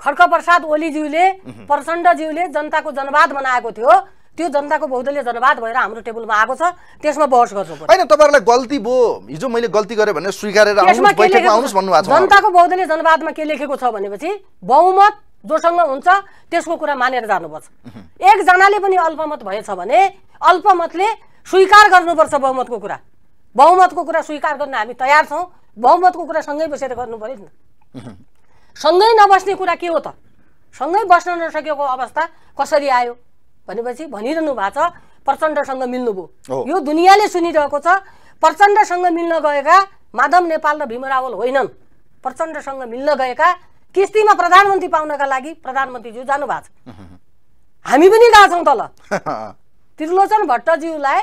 खड्क प्रसाद ओलीज्यूले प्रचण्डज्यूले जनताको जनवाद बनाएको थियो त्यो जनताको बहुदलीय जनवाद भएर हाम्रो टेबलमा आएको छ त्यसमा बहस गर्छौँ होइन तपाईँहरूलाई गल्ती भयो हिजो मैले गल्ती गरेँ भनेर स्वीकारेर जनताको बहुदलीय जनवादमा के लेखेको छ भनेपछि बहुमत जोसँग हुन्छ त्यसको कुरा मानेर जानुपर्छ एकजनाले पनि अल्पमत भएछ भने अल्पमतले स्वीकार गर्नुपर्छ बहुमतको कुरा बहुमतको कुरा स्वीकार गर्न हामी तयार छौँ बहुमतको कुरा सँगै बसेर गर्नु पऱ्यो नि सँगै नबस्ने कुरा के हो त सँगै बस्न नसकेको अवस्था कसरी आयो भनेपछि भनिरहनु भएको छ प्रचण्डसँग मिल्नुभयो यो दुनियाँले सुनिरहेको छ प्रचण्डसँग मिल्न गएका माधव नेपाल र भीम रावल होइनन् प्रचण्डसँग मिल्न गएका किस्तीमा प्रधानमन्त्री पाउनका लागि प्रधानमन्त्रीज्यू जानु भएको छ हामी पनि गएछौँ तल <laughs> त्रिलोचन भट्टज्यूलाई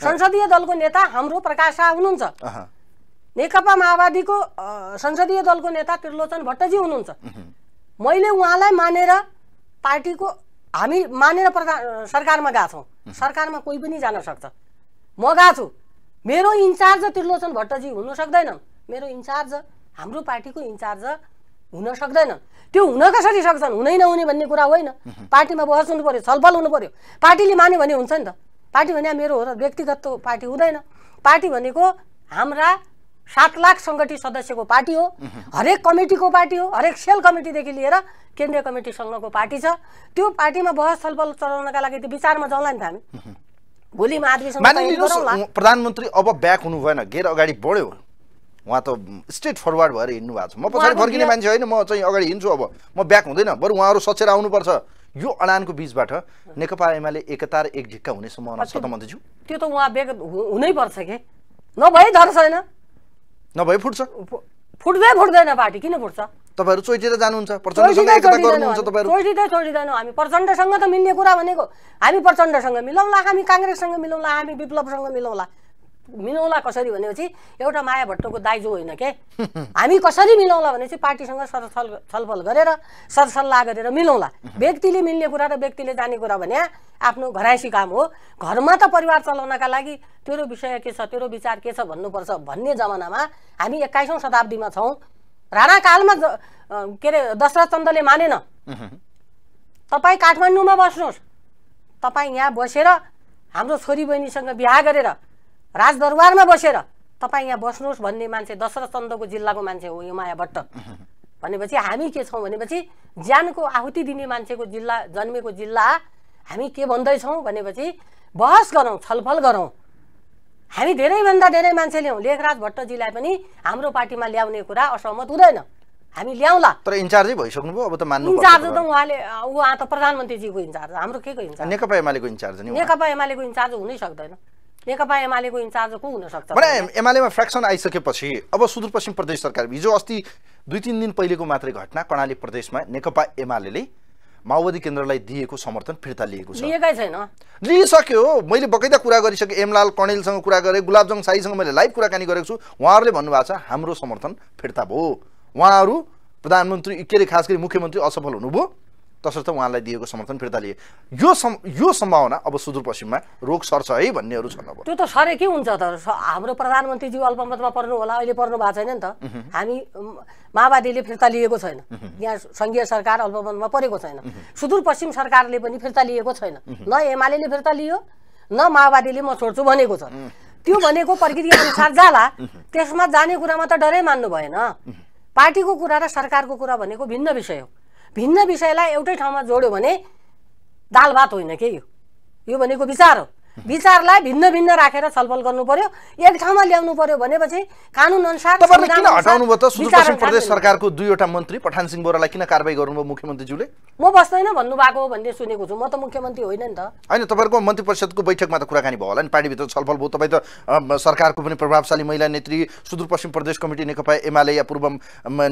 संसदीय दलको नेता हाम्रो प्रकाश शाह हुनुहुन्छ नेकपा माओवादीको संसदीय दलको नेता त्रिलोचन भट्टजी हुनुहुन्छ मैले उहाँलाई मानेर पार्टीको हामी मानेर प्रधान सरकारमा गएको छौँ सरकारमा कोही पनि जान सक्छ म गएको छु मेरो इन्चार्ज त्रिलोचन भट्टजी हुन सक्दैनन् मेरो इन्चार्ज हाम्रो पार्टीको इन्चार्ज हुन सक्दैनन् त्यो हुन कसरी सक्छन् हुनै नहुने भन्ने कुरा होइन पार्टीमा बहस हुनु पऱ्यो छलफल हुनु पऱ्यो पार्टीले माने भने हुन्छ नि त पार्टी भने मेरो हो र व्यक्तिगत पार्टी हुँदैन पार्टी भनेको हाम्रा सात लाख सङ्गठित सदस्यको पार्टी हो हरेक कमिटीको पार्टी हो हरेक सेल कमिटीदेखि लिएर केन्द्रीय कमिटी कमिटीसँगको पार्टी छ त्यो पार्टीमा बहस छलफल चलाउनका लागि त्यो विचारमा जाउँला नि त हामी भोलि प्रधानमन्त्री अब ब्याक हुनु भएन गेर अगाडि बढ्यो उहाँ त स्ट्रेट फरवर्ड भएर हिँड्नु भएको छ म पछाडि फर्किने मान्छे होइन म चाहिँ अगाडि हिँड्छु अब म ब्याक हुँदैन बरु उहाँहरू सचेर आउनुपर्छ यो अडानको बिचबाट नेकपा एमाले एकता र एक झिक्का हुने सम्भावना छ त मन्त्रीज्यू त्यो त उहाँ ब्याक हुनैपर्छ के नभए धर छैन नभए फुट्छ फुट्दै फुट्दैन पार्टी किन फुट्छ तपाईँहरू चोइटेर जानुहुन्छ चोइटिँदैन हामी प्रचण्डसँग त मिल्ने कुरा भनेको हामी प्रचण्डसँग मिलाउँला हामी काङ्ग्रेससँग मिलाउँला हामी विप्लवसँग मिलाउँला मिलाउँला कसरी भनेपछि एउटा माया भट्टको दाइजो होइन के हामी कसरी मिलाउँला भने चाहिँ पार्टीसँग सरसल छलफल गरेर सरसल्लाह गरेर मिलाउँला व्यक्तिले मिल्ने कुरा र व्यक्तिले जाने कुरा भने आफ्नो घरायसी काम हो घरमा त परिवार चलाउनका लागि तेरो विषय के छ तेरो विचार के छ भन्नुपर्छ भन्ने जमानामा हामी एक्काइसौँ शताब्दीमा छौँ राणाकालमा के अरे दशरथ चन्दले मानेन तपाईँ काठमाडौँमा बस्नुहोस् तपाईँ यहाँ बसेर हाम्रो छोरी बहिनीसँग बिहा गरेर राजदरबारमा बसेर तपाईँ यहाँ बस्नुहोस् भन्ने मान्छे दशरथ चन्दको जिल्लाको मान्छे हो यो माया भट्ट भनेपछि हामी के छौँ भनेपछि ज्यानको आहुति दिने मान्छेको जिल्ला जन्मेको जिल्ला हामी के भन्दैछौँ भनेपछि बहस गरौँ छलफल गरौँ हामी धेरैभन्दा धेरै मान्छे ल्याउँ लेखराज भट्टजीलाई पनि हाम्रो पार्टीमा ल्याउने कुरा असहमत हुँदैन हामी ल्याउँला तर इन्चार्जै भइसक्नुभयो अब त मान्नु इन्चार्ज त उहाँले उहाँ त प्रधानमन्त्रीजीको इन्चार्ज हाम्रो के को इन्चार्ज नेकपा एमालेको इन्चार्ज नेकपा एमालेको इन्चार्ज हुनै सक्दैन नेकपा एमालेको इन्चार्ज को हुन सक्छ भने एमालेमा फ्रेक्सन आइसकेपछि अब सुदूरपश्चिम प्रदेश सरकार हिजो अस्ति दुई तिन दिन पहिलेको मात्रै घटना कर्णाली प्रदेशमा नेकपा एमाले माओवादी केन्द्रलाई दिएको समर्थन फिर्ता लिएको छ लिएकै छैन लिइसक्यो मैले बकैदा कुरा गरिसकेँ एमलाल कणेलसँग कुरा गरेँ गुलाबजङ साईसँग मैले लाइभ कुराकानी गरेको छु उहाँहरूले भन्नुभएको छ हाम्रो समर्थन फिर्ता भयो उहाँहरू प्रधानमन्त्री के अरे खास गरी मुख्यमन्त्री असफल हुनुभयो तसर्थ उहाँलाई दिएको समर्थन फिर्ता लिए यो सम, यो सम्भावना अब सुदूरपश्चिममा रोग सर्छ है भन्नेहरू छन् अब त्यो त सरे के हुन्छ त हाम्रो प्रधानमन्त्रीज्यू अल्पमतमा पर्नु होला अहिले पर्नु भएको छैन नि त हामी माओवादीले फिर्ता लिएको छैन यहाँ सङ्घीय सरकार अल्पमतमा परेको छैन सुदूरपश्चिम सरकारले पनि फिर्ता लिएको छैन न एमाले फिर्ता लियो न माओवादीले म छोड्छु भनेको छ त्यो भनेको प्रक्रिया अनुसार जाला त्यसमा जाने कुरामा त डरै मान्नु भएन पार्टीको कुरा र सरकारको कुरा भनेको भिन्न विषय हो भिन्न विषयलाई एउटै ठाउँमा जोड्यो भने दाल भात होइन के यो भनेको विचार हो विचारलाई भिन्न भिन्न राखेर छलफल गर्नु पर्यो एक ठाउँमा ल्याउनु पर्यो भनेपछि कानुन अनुसार किन हटाउनु भयो त सुदूरपश्चिम प्रदेश सरकारको दुईवटा मन्त्री पठान सिंह बोरालाई किन कारवाही गर्नुभयो मुख्यमन्त्रीज्यूले म बस्दैन भन्नुभएको हो भन्ने सुनेको छु म त मुख्यमन्त्री होइन नि त होइन तपाईँहरूको मन्त्री परिषदको बैठकमा त कुराकानी भयो होला नि पार्टीभित्र छलफल भयो तपाईँ त सरकारको पनि प्रभावशाली महिला नेत्री सुदूरपश्चिम प्रदेश कमिटी नेकपा एमाले या पूर्व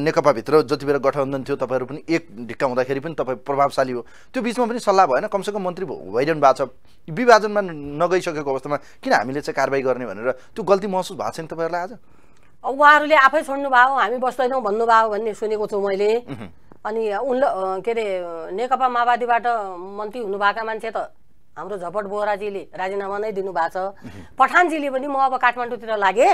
नेकपाभित्र जति बेला गठबन्धन थियो तपाईँहरू पनि एक ढिक्का हुँदाखेरि पनि तपाईँ प्रभावशाली हो त्यो बिचमा पनि सल्लाह भएन कमसेकम मन्त्री भइरहनु भएको छ विभाजनमा नगइसकेको अवस्थामा किन हामीले चाहिँ कारवाही गर्ने भनेर त्यो गल्ती महसुस भएको नि तपाईँहरूलाई आज उहाँहरूले आफै छोड्नुभयो हामी बस्दैनौँ भन्नुभयो भन्ने सुनेको छु मैले अनि उनले के अरे नेकपा माओवादीबाट मन्त्री हुनुभएका मान्छे त हाम्रो झपट बोहराजीले राजीनामा नै दिनुभएको छ पठानजीले पनि म अब काठमाडौँतिर लागे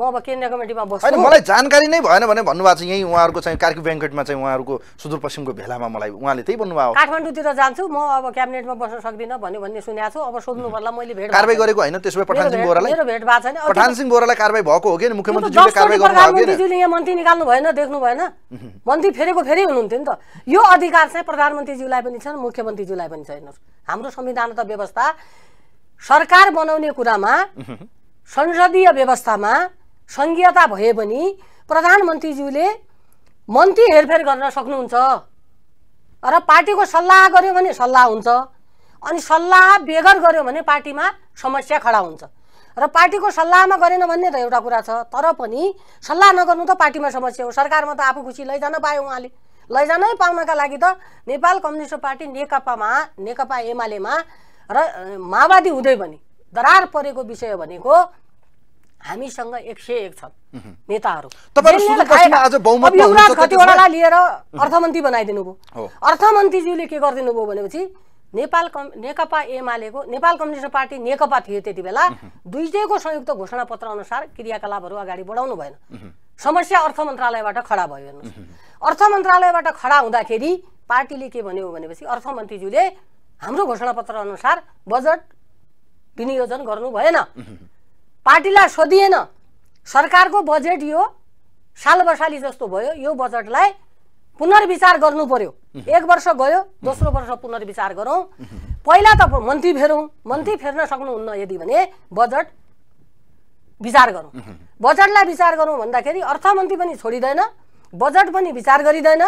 म अब केन्द्रीय कमिटीमा बस्छु मलाई जानकारी नै भएन भने भन्नुभएको छ यहीँ उहाँहरूको चाहिँ कार्की ब्याङ्कमा चाहिँ उहाँहरूको सुदूरपश्चिमको भेलामा मलाई उहाँले त्यही भन्नुभयो काठमाडौँतिर जान्छु म अब क्याबिनेटमा बस्न सक्दिनँ भन्यो भन्ने सुनेको छु अब सोध्नु पर्ला मैले भेट कारवाही गरेको होइन त्यसो भए पठान सिंह बोरालाई मेरो भेट भएको छैन पठान सिंह बोरालाई कारवाही भएको हो कि मुख्यमन्त्रीजीले कारवाही गर्नुभएको मन्त्रीजीले यहाँ मन्त्री निकाल्नु भएन देख्नु भएन मन्त्री फेरेको फेरि हुनुहुन्थ्यो नि त यो अधिकार चाहिँ प्रधानमन्त्रीज्यूलाई पनि छन् मुख्यमन्त्रीज्यूलाई पनि छ हेर्नुहोस् हाम्रो संविधान त व्यवस्था सरकार बनाउने कुरामा संसदीय व्यवस्थामा सङ्घीयता भए पनि प्रधानमन्त्रीज्यूले मन्त्री हेरफेर गर्न सक्नुहुन्छ र पार्टीको सल्लाह गर्यो भने सल्लाह हुन्छ अनि सल्लाह बेगर गर्यो भने पार्टीमा समस्या खडा हुन्छ र पार्टीको सल्लाहमा गरेन भन्ने त एउटा कुरा छ तर पनि सल्लाह नगर्नु त पार्टीमा समस्या हो सरकारमा त आफू खुसी लैजान पाए उहाँले लैजानै पाउनका लागि त नेपाल कम्युनिस्ट पार्टी नेकपामा नेकपा एमालेमा र माओवादी हुँदै पनि दरार परेको विषय भनेको हामीसँग एक सय एक छन् नेताहरू युवराज लिएर अर्थमन्त्री बनाइदिनु भयो अर्थमन्त्रीज्यूले के गरिदिनु भयो भनेपछि नेपाल कम नेकपा एमालेको नेपाल कम्युनिस्ट पार्टी नेकपा थियो त्यति बेला दुईटैको संयुक्त घोषणा पत्र अनुसार क्रियाकलापहरू अगाडि बढाउनु भएन समस्या अर्थ मन्त्रालयबाट खडा भयो हेर्नुहोस् अर्थ मन्त्रालयबाट खडा हुँदाखेरि पार्टीले के भन्यो भनेपछि अर्थमन्त्रीज्यूले हाम्रो घोषणापत्र अनुसार बजट विनियोजन गर्नु भएन पार्टीलाई सोधिएन सरकारको बजेट यो साल बसाली जस्तो भयो यो बजेटलाई पुनर्विचार गर्नु पर्यो एक वर्ष गयो दोस्रो वर्ष पुनर्विचार गरौँ पहिला त मन्त्री फेरौँ मन्त्री फेर्न सक्नुहुन्न यदि भने बजेट विचार गरौँ बजेटलाई विचार गरौँ भन्दाखेरि अर्थमन्त्री पनि छोडिँदैन बजेट पनि विचार गरिँदैन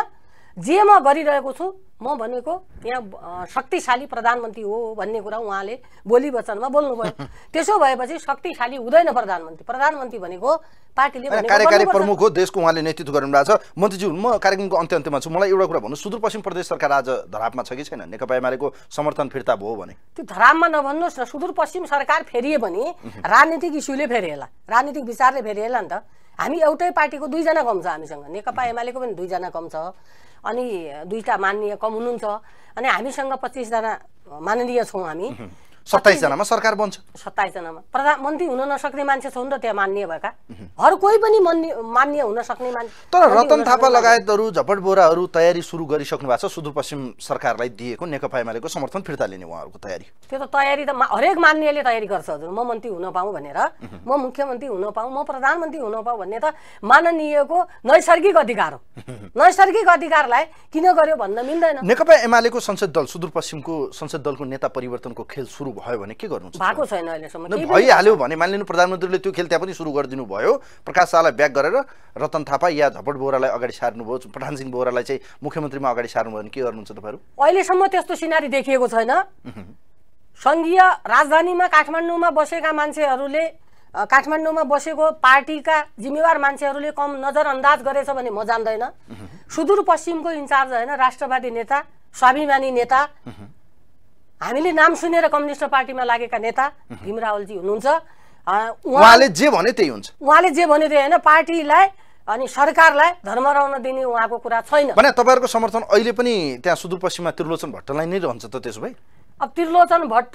जे म गरिरहेको छु म भनेको यहाँ शक्तिशाली प्रधानमन्त्री हो भन्ने कुरा उहाँले बोली वचनमा बोल्नुभयो <laughs> त्यसो भएपछि शक्तिशाली हुँदैन प्रधानमन्त्री प्रधानमन्त्री भनेको पार्टीले कार्यकारी प्रमुख हो देशको उहाँले नेतृत्व भएको छ मन्त्रीज्यू म कार्यक्रमको अन्त्य अन्त्यमा छु मलाई एउटा कुरा भन्नु सुदूरपश्चिम प्रदेश सरकार आज धरापमा छ कि छैन नेकपा एमालेको समर्थन फिर्ता भयो भने त्यो धरापमा नभन्नुहोस् न सुदूरपश्चिम सरकार फेरिए भने राजनीतिक इस्युले फेरिएला राजनीतिक विचारले फेरिएला नि त हामी एउटै पार्टीको दुईजना कम छ हामीसँग नेकपा एमालेको पनि दुईजना कम छ अनि दुईवटा माननीय कम हुनुहुन्छ अनि हामीसँग पच्चिसजना माननीय छौँ हामी सत्ताइसजनामा सरकार बन्छ सत्ताइसजनामा प्रधानमन्त्री हुन नसक्ने मान्छे नि त त्यहाँ मान्य भएका अरू कोही पनि मान्य हुन सक्ने मान्छे तर रतन थापा लगायतहरू झपट बोराहरू तयारी सुरु गरिसक्नु भएको छ सुदूरपश्चिम सरकारलाई दिएको नेकपा एमालेको समर्थन फिर्ता लिने उहाँहरूको तयारी त्यो त तयारी त हरेक मान्यले तयारी गर्छ हजुर म मन्त्री हुन पाऊँ भनेर म मुख्यमन्त्री हुन पाऊँ म प्रधानमन्त्री हुन पाऊँ भन्ने त माननीयको नैसर्गिक अधिकार हो <laughs> नैसर्गिक अधिकारलाई किन गर्यो भन्न मिल्दैन नेकपा एमालेको संसद दल सुदूरपश्चिमको संसद दलको नेता परिवर्तनको खेल सुरु भयो भने के गर्नु भएको छैन अहिलेसम्म भइहाल्यो भने मानिलिनु प्रधानमन्त्रीले त्यो खेल त्यहाँ पनि सुरु गरिदिनु भयो प्रकाश शाहलाई ब्याक गरेर रतन थापा या झपट बोहरालाई अगाडि सार्नुभयो सिंह बोहरालाई चाहिँ मुख्यमन्त्रीमा अगाडि सार्नुभयो भने के गर्नुहुन्छ तपाईँहरू अहिलेसम्म त्यस्तो सिनारी देखिएको छैन सङ्घीय राजधानीमा काठमाडौँमा बसेका मान्छेहरूले काठमाडौँमा बसेको पार्टीका जिम्मेवार मान्छेहरूले कम नजरअन्दाज गरेछ भने म जान्दैन सुदूरपश्चिमको इन्चार्ज होइन राष्ट्रवादी नेता स्वाभिमानी नेता हामीले नाम सुनेर कम्युनिस्ट पार्टीमा लागेका नेता भीमरावलजी हुनुहुन्छ उहाँले जे भने त्यही हुन्छ उहाँले जे भने त्यही होइन पार्टीलाई अनि सरकारलाई धर्म रहन दिने उहाँको कुरा छैन भने तपाईँहरूको समर्थन अहिले पनि त्यहाँ सुदूरपश्चिममा त्रिलोचन भट्टलाई नै रहन्छ त त्यसो भए अब त्रिलोचन भट्ट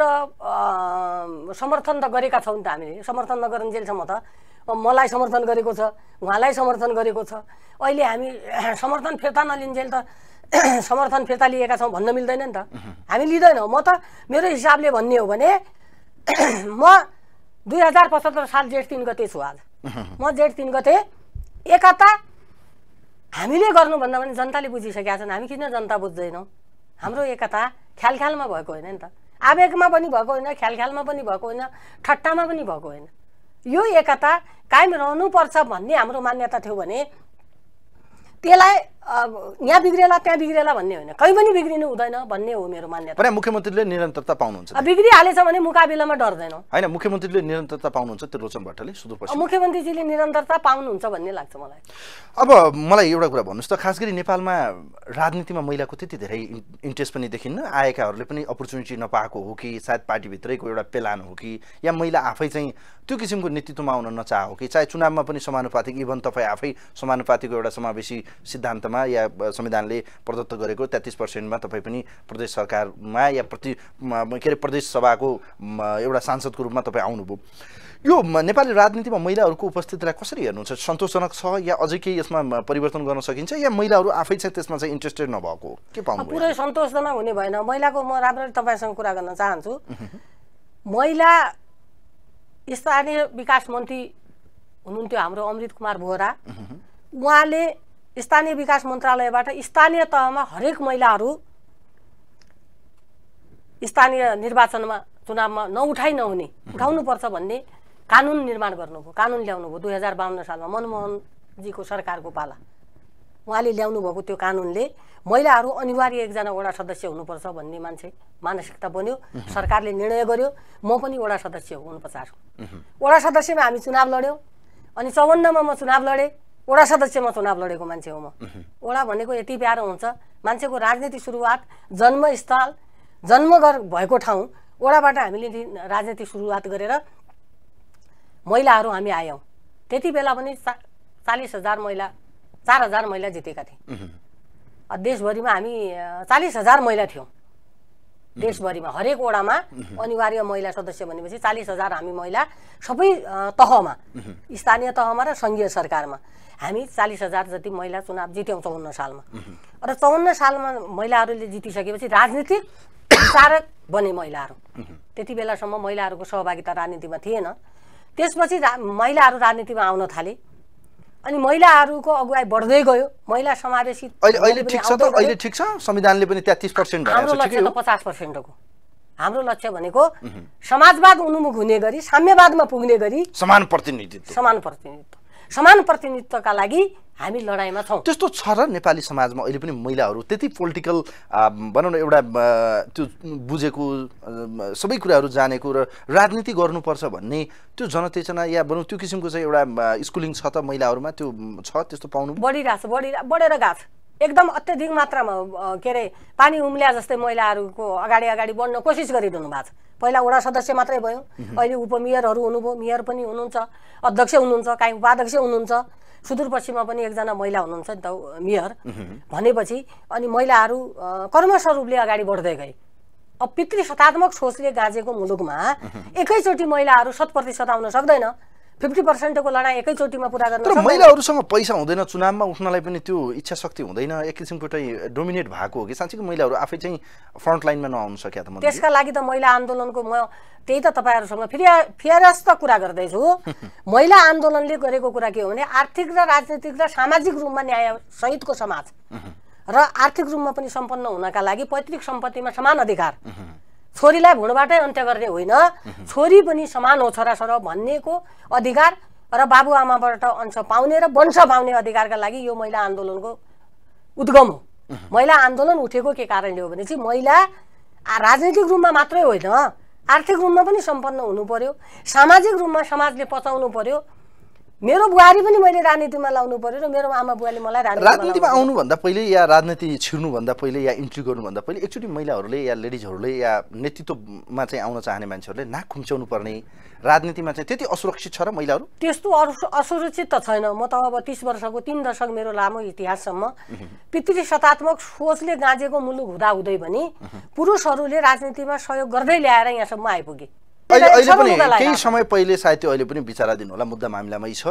समर्थन त गरेका छौँ नि त हामीले समर्थन नगरन्जेलसम्म त मलाई समर्थन गरेको छ उहाँलाई समर्थन गरेको छ अहिले हामी <clears throat> समर्थन फिर्ता नलिन्जेल त <clears throat> समर्थन फिर्ता लिएका छौँ भन्न मिल्दैन नि त हामी लिँदैनौँ म त मेरो हिसाबले भन्ने हो भने <clears throat> म दुई हजार पचहत्तर साल जेठ तिन गते छु आज म जेठ तिन गते एकता हामीले गर्नुभन्दा पनि जनताले बुझिसकेका छन् हामी किन जनता बुझ्दैनौँ हाम्रो एकता ख्याल ख्यालमा भएको होइन नि त आवेगमा पनि भएको होइन ख्याल ख्यालमा पनि भएको होइन ठट्टामा पनि भएको होइन यो एकता कायम रहनुपर्छ भन्ने हाम्रो मान्यता थियो भने त्यसलाई अब यहाँ बिग्रेला त्यहाँ बिग्रेला भन्ने होइन कहीँ पनि बिग्रिनु हुँदैन भन्ने हो मेरो मान्यता मुख्यमन्त्रीले निरन्तरता पाउनुहुन्छ बिग्रिहालेछ भने मुकाबिलामा डर्दैन होइन मुख्यमन्त्रीले निरन्तरता पाउनुहुन्छ त्यो रोचन भट्टले सुदूरपश्चिम मुख्यमन्त्रीजीले निरन्तरता पाउनुहुन्छ भन्ने लाग्छ मलाई अब मलाई एउटा कुरा भन्नुहोस् त खास गरी नेपालमा राजनीतिमा महिलाको त्यति धेरै इन्ट्रेस्ट पनि देखिन्न आएकाहरूले पनि अपर्च्युनिटी नपाएको हो कि सायद पार्टीभित्रैको एउटा पेलान हो कि या महिला आफै चाहिँ त्यो किसिमको नेतृत्वमा आउन नचाह हो कि चाहे चुनावमा पनि समानुपातिक इभन तपाईँ आफै समानुपातिको एउटा समावेशी सिद्धान्त पर्सेन्टमा या संविधानले प्रदत्त गरेको तेत्तिस पर्सेन्टमा तपाईँ पनि प्रदेश सरकारमा या प्रति के अरे प्रदेश सभाको एउटा सांसदको रूपमा तपाईँ आउनुभयो यो नेपाली राजनीतिमा महिलाहरूको उपस्थितिलाई कसरी हेर्नुहुन्छ सन्तोषजनक छ या अझै केही यसमा परिवर्तन गर्न सकिन्छ या महिलाहरू आफै चाहिँ त्यसमा चाहिँ इन्ट्रेस्टेड नभएको के पाउनु पुरै सन्तोषजनक हुने भएन महिलाको म राम्ररी तपाईँसँग कुरा गर्न चाहन्छु महिला स्थानीय विकास मन्त्री हुनुहुन्थ्यो हाम्रो अमृत कुमार बोहरा उहाँले स्थानीय विकास मन्त्रालयबाट स्थानीय तहमा हरेक महिलाहरू स्थानीय निर्वाचनमा चुनावमा नउठाइ नहुने उठाउनुपर्छ भन्ने कानुन निर्माण गर्नुभयो कानुन ल्याउनुभयो दुई हजार बाहन्न सालमा मनमोहनजीको सरकारको पाला उहाँले ल्याउनु भएको त्यो कानुनले महिलाहरू अनिवार्य एकजना वडा सदस्य हुनुपर्छ भन्ने मान्छे मानसिकता बन्यो सरकारले निर्णय गर्यो म पनि वडा सदस्य हो उनपचास वडा सदस्यमा हामी चुनाव लड्यौँ अनि चौवन्नमा म चुनाव लडेँ वडा सदस्यमा चुनाव लडेको मान्छे हो म ओडा भनेको यति प्यारो हुन्छ मान्छेको राजनीति सुरुवात जन्मस्थल जन्मघर भएको ठाउँ ओडाबाट हामीले राजनीति सुरुवात गरेर महिलाहरू हामी आयौँ त्यति बेला पनि चा चालिस हजार महिला चार हजार महिला जितेका थियौँ देशभरिमा हामी चालिस हजार महिला थियौँ देशभरिमा हरेक वडामा अनिवार्य महिला सदस्य भनेपछि चालिस हजार हामी महिला सबै तहमा स्थानीय तहमा र सङ्घीय सरकारमा हामी चालिस हजार जति महिला चुनाव जित्यौँ चौन्न सालमा र चौन्न सालमा महिलाहरूले जितिसकेपछि राजनीतिक विचारक बने महिलाहरू त्यति बेलासम्म महिलाहरूको सहभागिता राजनीतिमा थिएन त्यसपछि रा महिलाहरू राजनीतिमा आउन थाले अनि महिलाहरूको अगुवाई बढ्दै गयो महिला समावेशी अहिले ठिक छ संविधानले पनि तेत्तिस पर्सेन्ट हाम्रो लक्ष्य त पचास पर्सेन्टको हाम्रो लक्ष्य भनेको समाजवाद उन्मुख हुने गरी साम्यवादमा पुग्ने गरी समान प्रतिनिधित्व समान प्रतिनिधित्व समान प्रतिनिधित्वका लागि हामी लडाइँमा छौँ त्यस्तो छ र नेपाली समाजमा अहिले पनि महिलाहरू त्यति पोलिटिकल भनौँ न एउटा त्यो बुझेको सबै कुराहरू जानेको र राजनीति गर्नुपर्छ भन्ने त्यो जनचेतना या भनौँ त्यो किसिमको चाहिँ एउटा स्कुलिङ छ त महिलाहरूमा त्यो छ त्यस्तो पाउनु बढिरहेको छ बढि बढेर गएको छ एकदम अत्यधिक मात्रामा के अरे पानी उम्ल्या जस्तै महिलाहरूको अगाडि अगाडि बढ्न कोसिस गरिरहनु भएको छ पहिला वडा सदस्य मात्रै भयो अहिले उपमेयरहरू हुनुभयो मेयर पनि हुनुहुन्छ अध्यक्ष हुनुहुन्छ काहीँ उपाध्यक्ष हुनुहुन्छ सुदूरपश्चिममा पनि एकजना महिला हुनुहुन्छ नि त मेयर भनेपछि अनि महिलाहरू कर्मस्वरूपले अगाडि बढ्दै गए अब पितृ सतात्मक सोचले गाजेको मुलुकमा एकैचोटि महिलाहरू शत प्रतिशत आउन सक्दैन फिफ्टी पर्सेन्टको लडाइँ एकैचोटिमा पुरा गर्न महिलाहरूसँग पैसा हुँदैन चुनावमा उठ्नलाई पनि त्यो इच्छा शक्ति हुँदैन एक किसिमको चाहिँ डोमिनेट भएको हो कि साँच्चै महिलाहरू आफै चाहिँ फ्रन्ट लाइनमा नआउनु सके त त्यसका लागि त महिला आन्दोलनको म त्यही त तपाईँहरूसँग फेरि फेरस्त कुरा गर्दैछु <laughs> महिला आन्दोलनले गरेको कुरा के हो भने आर्थिक र राजनीतिक र सामाजिक रूपमा न्याय सहितको समाज र आर्थिक रूपमा पनि सम्पन्न हुनका लागि पैतृक सम्पत्तिमा समान अधिकार छोरीलाई भुँडबाटै अन्त्य गर्ने होइन छोरी पनि समान हो छोरा छोरा भन्नेको अधिकार र बाबुआमाबाट अंश पाउने र वंश पाउने अधिकारका लागि यो महिला आन्दोलनको उद्गम हो महिला आन्दोलन उठेको के कारणले हो भने चाहिँ महिला राजनीतिक रूपमा मात्रै होइन आर्थिक रूपमा पनि सम्पन्न हुनु पर्यो सामाजिक रूपमा समाजले पचाउनु पर्यो मेरो बुहारी पनि मैले राजनीतिमा लाउनु पर्यो र मेरो आमा बुवाले मलाई राजनीतिमा आउनुभन्दा पहिले या राजनीति छिर्नुभन्दा पहिले या इन्ट्री गर्नुभन्दा पहिले एकचोटि महिलाहरूले या लेडिजहरूले या नेतृत्वमा चाहिँ आउन चाहने मान्छेहरूले नाक खुम्च्याउनु पर्ने राजनीतिमा चाहिँ त्यति असुरक्षित छ र महिलाहरू त्यस्तो असुरक्षित त छैन म त अब तिस वर्षको तिन दशक मेरो लामो इतिहाससम्म पितृ सतात्मक सोचले गाँजेको मुलुक हुँदाहुँदै पनि पुरुषहरूले राजनीतिमा सहयोग गर्दै ल्याएर यहाँसम्म आइपुगे अहिले पनि केही समय पहिले सायद त्यो अहिले पनि विचाराधीन होला मुद्दा मामिलामै छ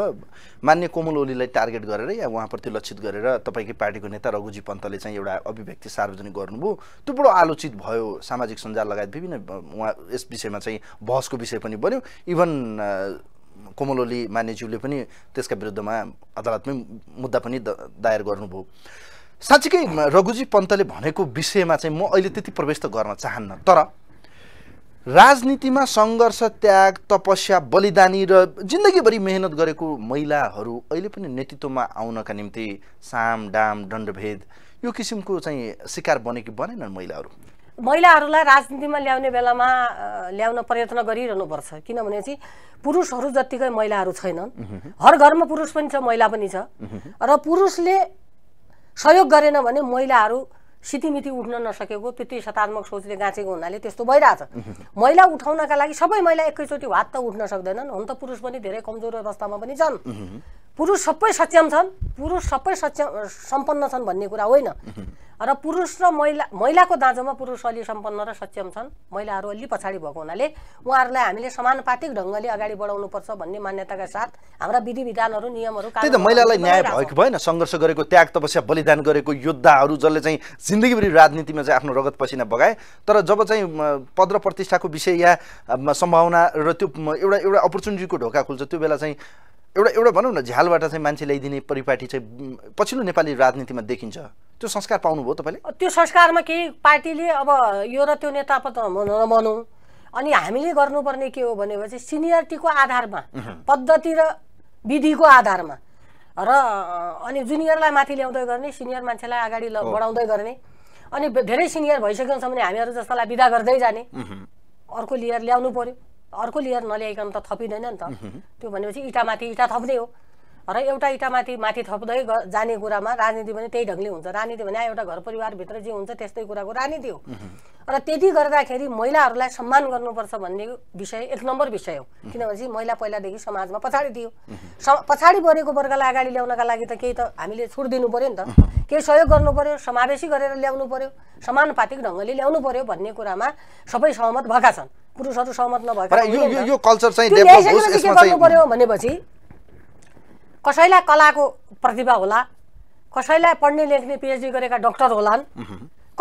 मान्य कोमल ओलीलाई टार्गेट गरेर या उहाँप्रति लक्षित गरेर तपाईँकै पार्टीको नेता रघुजी पन्तले चाहिँ एउटा अभिव्यक्ति सार्वजनिक गर्नुभयो त्यो बडो आलोचित भयो सामाजिक सञ्जाल लगायत विभिन्न उहाँ यस विषयमा चाहिँ बहसको विषय पनि बन्यो इभन कोमल ओली मान्यज्यूले पनि त्यसका विरुद्धमा अदालतमै मुद्दा पनि दायर गर्नुभयो साँच्चीकै रघुजी पन्तले भनेको विषयमा चाहिँ म अहिले त्यति प्रवेश त गर्न चाहन्न तर राजनीतिमा सङ्घर्ष त्याग तपस्या बलिदानी र जिन्दगीभरि मेहनत गरेको महिलाहरू अहिले पनि नेतृत्वमा आउनका निम्ति साम डाम दण्डभेद यो किसिमको चाहिँ शिकार बने कि बनेनन् महिलाहरू महिलाहरूलाई राजनीतिमा ल्याउने बेलामा ल्याउन प्रयत्न गरिरहनुपर्छ किनभने चाहिँ पुरुषहरू जत्तिकै महिलाहरू छैनन् हर घरमा पुरुष पनि छ महिला पनि छ र पुरुषले सहयोग गरेन भने महिलाहरू सितिमिति उठ्न नसकेको त्यो सतात्मक सोचले गाँचेको हुनाले त्यस्तो भइरहेछ महिला उठाउनका लागि सबै महिला एकैचोटि हात त उठ्न सक्दैनन् हुन त पुरुष पनि धेरै कमजोर अवस्थामा पनि छन् पुरुष सबै सक्षम छन् पुरुष सबै सक्षम सम्पन्न छन् भन्ने कुरा होइन <laughs> र पुरुष र महिला महिलाको दाँजोमा पुरुष अलि सम्पन्न र सक्षम छन् महिलाहरू अलि पछाडि भएको हुनाले उहाँहरूलाई हामीले समानुपातिक ढङ्गले अगाडि बढाउनुपर्छ भन्ने मान्यताका साथ हाम्रा विधि विधानहरू नियमहरू त महिलालाई न्याय भएको भएन सङ्घर्ष गरेको त्याग तपस्या बलिदान गरेको योद्धाहरू जसले चाहिँ जिन्दगीभरि राजनीतिमा चाहिँ आफ्नो रगत पसिना बगाए तर जब चाहिँ पद र प्रतिष्ठाको विषय या सम्भावना र त्यो एउटा एउटा अपर्च्युनिटीको ढोका खुल्छ त्यो बेला चाहिँ एउटा एउटा भनौँ न झ्यालबाट चाहिँ मान्छे ल्याइदिने परिपाटी चाहिँ पछिल्लो नेपाली राजनीतिमा देखिन्छ त्यो संस्कार पाउनुभयो तपाईँले त्यो संस्कारमा केही पार्टीले अब यो र त्यो नेता पत्र नमानौँ अनि हामीले गर्नुपर्ने के हो भनेपछि सिनियरिटीको आधारमा पद्धति र विधिको आधारमा र अनि जुनियरलाई माथि ल्याउँदै गर्ने सिनियर मान्छेलाई अगाडि बढाउँदै गर्ने अनि धेरै सिनियर भइसकेको छ भने हामीहरू जस्तालाई विदा गर्दै जाने अर्को लिएर ल्याउनु पऱ्यो अर्को लेयर नल्याइकन त थपिँदैन नि त त्यो भनेपछि इँटामाथि इँटा थप्ने हो र एउटा इँटामाथि माथि थप्दै जाने कुरामा राजनीति भने त्यही ढङ्गले हुन्छ राजनीति भने एउटा घर परिवारभित्र जे हुन्छ त्यस्तै कुराको राजनीति हो र त्यति गर्दाखेरि महिलाहरूलाई सम्मान गर्नुपर्छ भन्ने विषय एक नम्बर विषय हो किनभने महिला पहिलादेखि समाजमा पछाडि थियो पछाडि परेको वर्गलाई अगाडि ल्याउनका लागि त केही त हामीले छुट दिनु पऱ्यो नि त केही सहयोग गर्नु पऱ्यो समावेशी गरेर ल्याउनु पऱ्यो समानुपातिक ढङ्गले ल्याउनु पऱ्यो भन्ने कुरामा सबै सहमत भएका छन् पुरुषहरू सहमत नभएको यो भनेपछि कसैलाई कलाको प्रतिभा होला कसैलाई पढ्ने लेख्ने पिएचडी गरेका डक्टर होलान्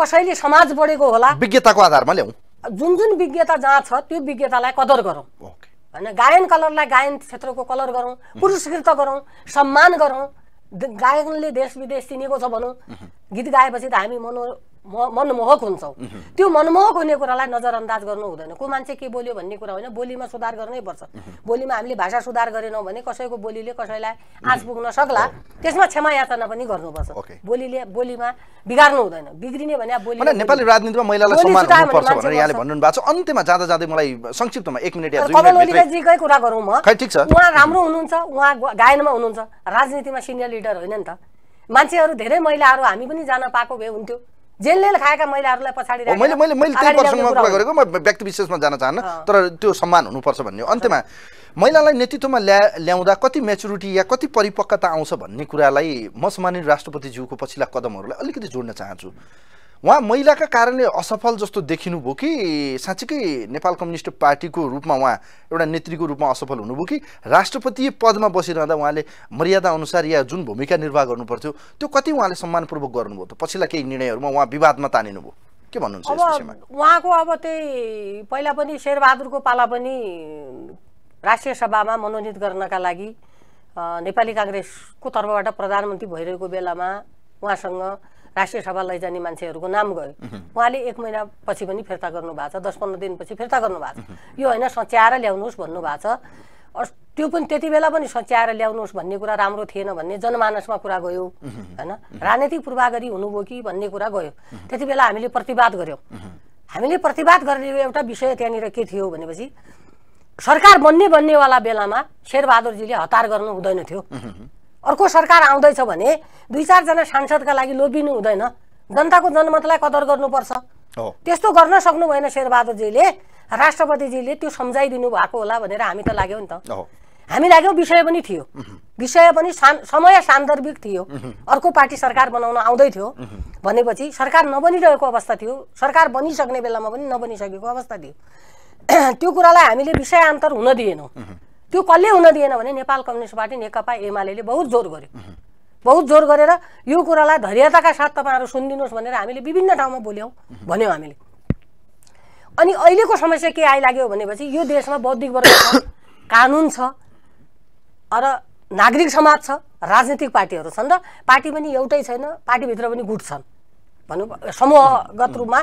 कसैले समाज बढेको होला विज्ञताको आधारमा ल्याउँ जुन जुन विज्ञता जहाँ छ त्यो विज्ञतालाई कदर गरौँ होइन गायन कलरलाई गायन क्षेत्रको कलर गरौँ पुरस्कृत गरौँ सम्मान गरौँ गायनले देश विदेश चिनेको छ भनौँ गीत गाएपछि त हामी मनो मनमोहक हुन्छौँ त्यो मनमोहक हुने कुरालाई नजरअन्दाज गर्नु हुँदैन को मान्छे के बोल्यो भन्ने कुरा होइन बोलीमा सुधार गर्नै पर्छ बोलीमा हामीले भाषा सुधार गरेनौँ भने कसैको बोलीले कसैलाई आँच पुग्न सक्ला त्यसमा क्षमा याचना पनि गर्नुपर्छ बोलीले बोलीमा बिगार्नु हुँदैन बिग्रिने भने बोली नेपाली राजनीतिमा महिलालाई सम्मान गर्नुपर्छ भनेर यहाँले भन्नु अन्त्यमा जाँदा मलाई संक्षिप्तमा एक मिनट कुरा गरौँ म उहाँ राम्रो हुनुहुन्छ उहाँ गायनमा हुनुहुन्छ राजनीतिमा सिनियर लिडर होइन नि त मान्छेहरू धेरै महिलाहरू हामी पनि जान पाएको भए हुन्थ्यो जेलले खाएका महिलाहरूलाई पछाडि मैले मैले मैले त्यही प्रसङ्गमा कुरा गरेको म व्यक्ति विशेषमा जान चाहन्न तर त्यो सम्मान हुनुपर्छ भन्ने अन्त्यमा महिलालाई नेतृत्वमा ल्या ल्याउँदा कति मेच्युरिटी या कति परिपक्वता आउँछ भन्ने कुरालाई म सम्मानित राष्ट्रपतिज्यूको पछिल्ला कदमहरूलाई अलिकति जोड्न चाहन्छु उहाँ महिलाका कारणले असफल जस्तो देखिनुभयो कि साँच्चीकै नेपाल कम्युनिस्ट पार्टीको रूपमा उहाँ एउटा नेत्रीको रूपमा असफल हुनुभयो कि राष्ट्रपति पदमा बसिरहँदा उहाँले मर्यादा अनुसार या जुन भूमिका निर्वाह गर्नुपर्थ्यो त्यो कति उहाँले सम्मानपूर्वक गर्नुभयो त पछिल्ला केही निर्णयहरूमा उहाँ विवादमा तानिनुभयो के भन्नुहुन्छ उहाँको अब त्यही पहिला पनि शेरबहादुरको पाला पनि राष्ट्रिय सभामा मनोनित गर्नका लागि नेपाली काङ्ग्रेसको तर्फबाट प्रधानमन्त्री भइरहेको बेलामा उहाँसँग राष्ट्रिय सभा लैजाने मान्छेहरूको नाम गयो उहाँले एक महिनापछि पनि फिर्ता गर्नुभएको छ दस पन्ध्र दिनपछि फिर्ता गर्नुभएको छ यो होइन सच्याएर ल्याउनुहोस् भन्नुभएको छ त्यो पनि त्यति बेला पनि सच्याएर ल्याउनुहोस् भन्ने कुरा राम्रो थिएन भन्ने जनमानसमा कुरा गयो होइन राजनीतिक पूर्वागरी हुनुभयो कि भन्ने कुरा गयो त्यति बेला हामीले प्रतिवाद गऱ्यौँ हामीले प्रतिवाद गर्ने एउटा विषय त्यहाँनिर के थियो भनेपछि सरकार बन्ने बन्नेवाला बेलामा शेरबहादुरजीले हतार गर्नु हुँदैन थियो अर्को सरकार आउँदैछ भने दुई चारजना सांसदका लागि लोभिनु हुँदैन जनताको जनमतलाई कदर गर्नुपर्छ त्यस्तो गर्न सक्नु भएन शेरबहादुरजीले राष्ट्रपतिजीले त्यो सम्झाइदिनु भएको होला भनेर हामी त लाग्यौँ नि त हामी लाग्यौँ विषय पनि थियो विषय पनि समय सान्दर्भिक थियो अर्को पार्टी सरकार बनाउन आउँदै थियो भनेपछि सरकार नबनिरहेको अवस्था थियो सरकार बनिसक्ने बेलामा पनि नबनिसकेको अवस्था थियो <clears throat> त्यो कुरालाई हामीले विषयान्तर हुन दिएनौँ त्यो कसले हुन दिएन भने नेपाल कम्युनिस्ट पार्टी नेकपा एमाले बहुत जोर गर्यो बहुत जोर गरेर यो कुरालाई धैर्यताका साथ तपाईँहरू सुनिदिनुहोस् भनेर हामीले विभिन्न ठाउँमा बोल्यौँ भन्यौँ हामीले अनि अहिलेको समस्या के आइलाग्यो भनेपछि यो देशमा बौद्धिक वर्ग <coughs> कानुन छ र नागरिक समाज छ राजनीतिक पार्टीहरू छन् र पार्टी पनि एउटै छैन पार्टीभित्र पनि गुट छन् भनौँ समूहगत रूपमा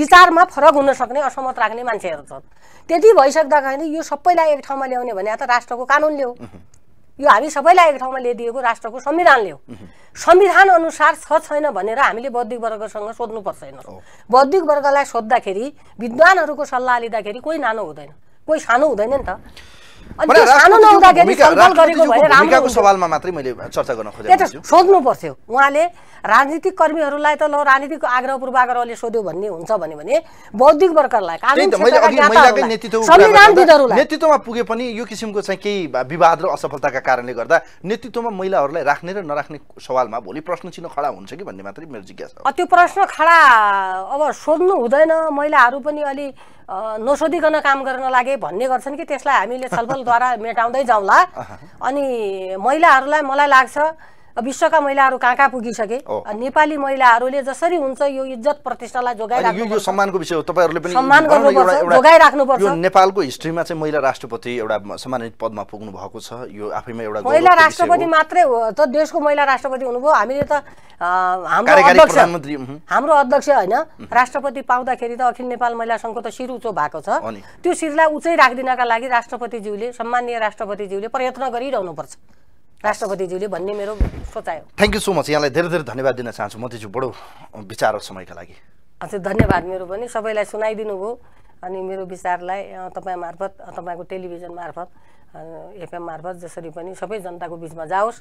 विचारमा फरक हुन सक्ने असमत राख्ने मान्छेहरू छन् त्यति भइसक्दाखेरि यो सबैलाई एक ठाउँमा ल्याउने भने त राष्ट्रको कानुन ल्याऊ यो हामी सबैलाई एक ठाउँमा ल्याइदिएको राष्ट्रको संविधानले हो संविधान अनुसार छ छैन भनेर हामीले बौद्धिक वर्गसँग सोध्नु पर्दैन बौद्धिक वर्गलाई सोद्धाखेरि विद्वानहरूको सल्लाह लिँदाखेरि कोही नानो हुँदैन कोही सानो हुँदैन नि त सवालमा मात्रै सोध्नु पर्थ्यो उहाँले राजनीतिक कर्मीहरूलाई त ल राजनीतिको आग्रह पूर्वाग्रहले सोध्यो भन्ने हुन्छ भने बौद्धिक वर्गलाई नेतृत्वमा पुगे पनि यो किसिमको चाहिँ केही विवाद र असफलताका कारणले गर्दा नेतृत्वमा महिलाहरूलाई राख्ने र नराख्ने सवालमा भोलि प्रश्न चिन्ह खडा हुन्छ कि भन्ने मात्रै मेरो जिज्ञासा त्यो प्रश्न खडा अब सोध्नु हुँदैन महिलाहरू पनि अलि नसोधिकन काम गर्न लागे भन्ने गर्छन् कि त्यसलाई हामीले छलफलद्वारा <laughs> मेटाउँदै जाउँला अनि महिलाहरूलाई मलाई लाग्छ विश्वका महिलाहरू कहाँ कहाँ पुगिसके नेपाली महिलाहरूले जसरी हुन्छ यो इज्जत प्रतिष्ठालाई जोगाइराख्नु यो सम्मानको विषय हो तपाईँहरूले पनि सम्मान जोगाइराख्नुपर्छ यो नेपालको हिस्ट्रीमा चाहिँ महिला राष्ट्रपति एउटा सम्मानित पदमा पुग्नु भएको छ यो आफैमा एउटा महिला राष्ट्रपति मात्रै हो त देशको महिला राष्ट्रपति हुनुभयो हामीले त हाम्रो अध्यक्ष हाम्रो अध्यक्ष होइन राष्ट्रपति पाउँदाखेरि त अखिल नेपाल महिला सङ्घको त शिर उचो भएको छ त्यो शिरलाई उचै राखिदिनका लागि राष्ट्रपतिज्यूले सम्मानीय राष्ट्रपतिज्यूले प्रयत्न गरिरहनुपर्छ राष्ट्रपतिज्यूले भन्ने मेरो सोचायो थ्याङ्क यू सो मच यहाँलाई धेरै धेरै धन्यवाद दिन चाहन्छु म मतिज्यू बडो विचार समयका लागि हजुर धन्यवाद मेरो पनि सबैलाई सुनाइदिनु भयो अनि मेरो विचारलाई तपाईँ मार्फत तपाईँको टेलिभिजन मार्फत एफएम मार्फत जसरी पनि सबै जनताको बिचमा जाओस्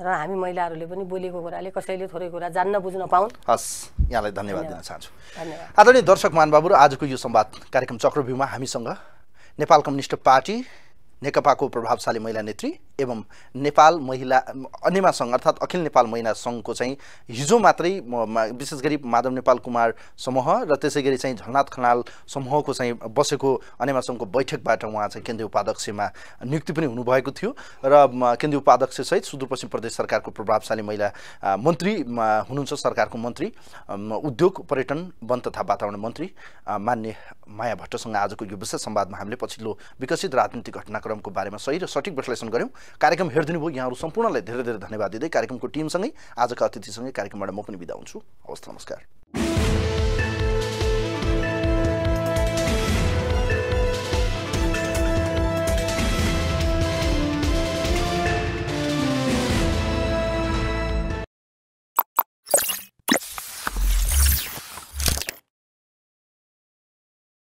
र हामी महिलाहरूले पनि बोलेको कुराले कसैले थोरै कुरा जान्न बुझ्न पाउन् हस् यहाँलाई धन्यवाद दिन चाहन्छु आदरणीय दर्शक महानुभावहरू आजको यो संवाद कार्यक्रम चक्रव्यूमा हामीसँग नेपाल कम्युनिस्ट पार्टी नेकपाको प्रभावशाली महिला नेत्री एवं नेपाल महिला अनिमा सङ्घ अर्थात् अखिल नेपाल महिला सङ्घको चाहिँ हिजो मात्रै विशेष गरी माधव नेपाल कुमार समूह र त्यसै गरी चाहिँ झलनाथ खनाल समूहको चाहिँ बसेको अनिमा सङ्घको बैठकबाट उहाँ चाहिँ केन्द्रीय उपाध्यक्षमा नियुक्ति पनि हुनुभएको थियो र केन्द्रीय उपाध्यक्षसहित सुदूरपश्चिम प्रदेश सरकारको प्रभावशाली महिला मन्त्री हुनुहुन्छ सरकारको मन्त्री उद्योग पर्यटन वन तथा वातावरण मन्त्री मान्य माया भट्टसँग आजको यो विशेष संवादमा हामीले पछिल्लो विकसित राजनीतिक घटनाक्रमको बारेमा सही र सठिक विश्लेषण गऱ्यौँ कार्यक्रम हेरिदिनु भयो यहाँहरू सम्पूर्णलाई धेरै धेरै धन्यवाद दिँदै कार्यक्रमको टिमसँगै आजका अतिथिसँगै कार्यक्रमबाट म पनि बिदा हुन्छु हवस् नमस्कार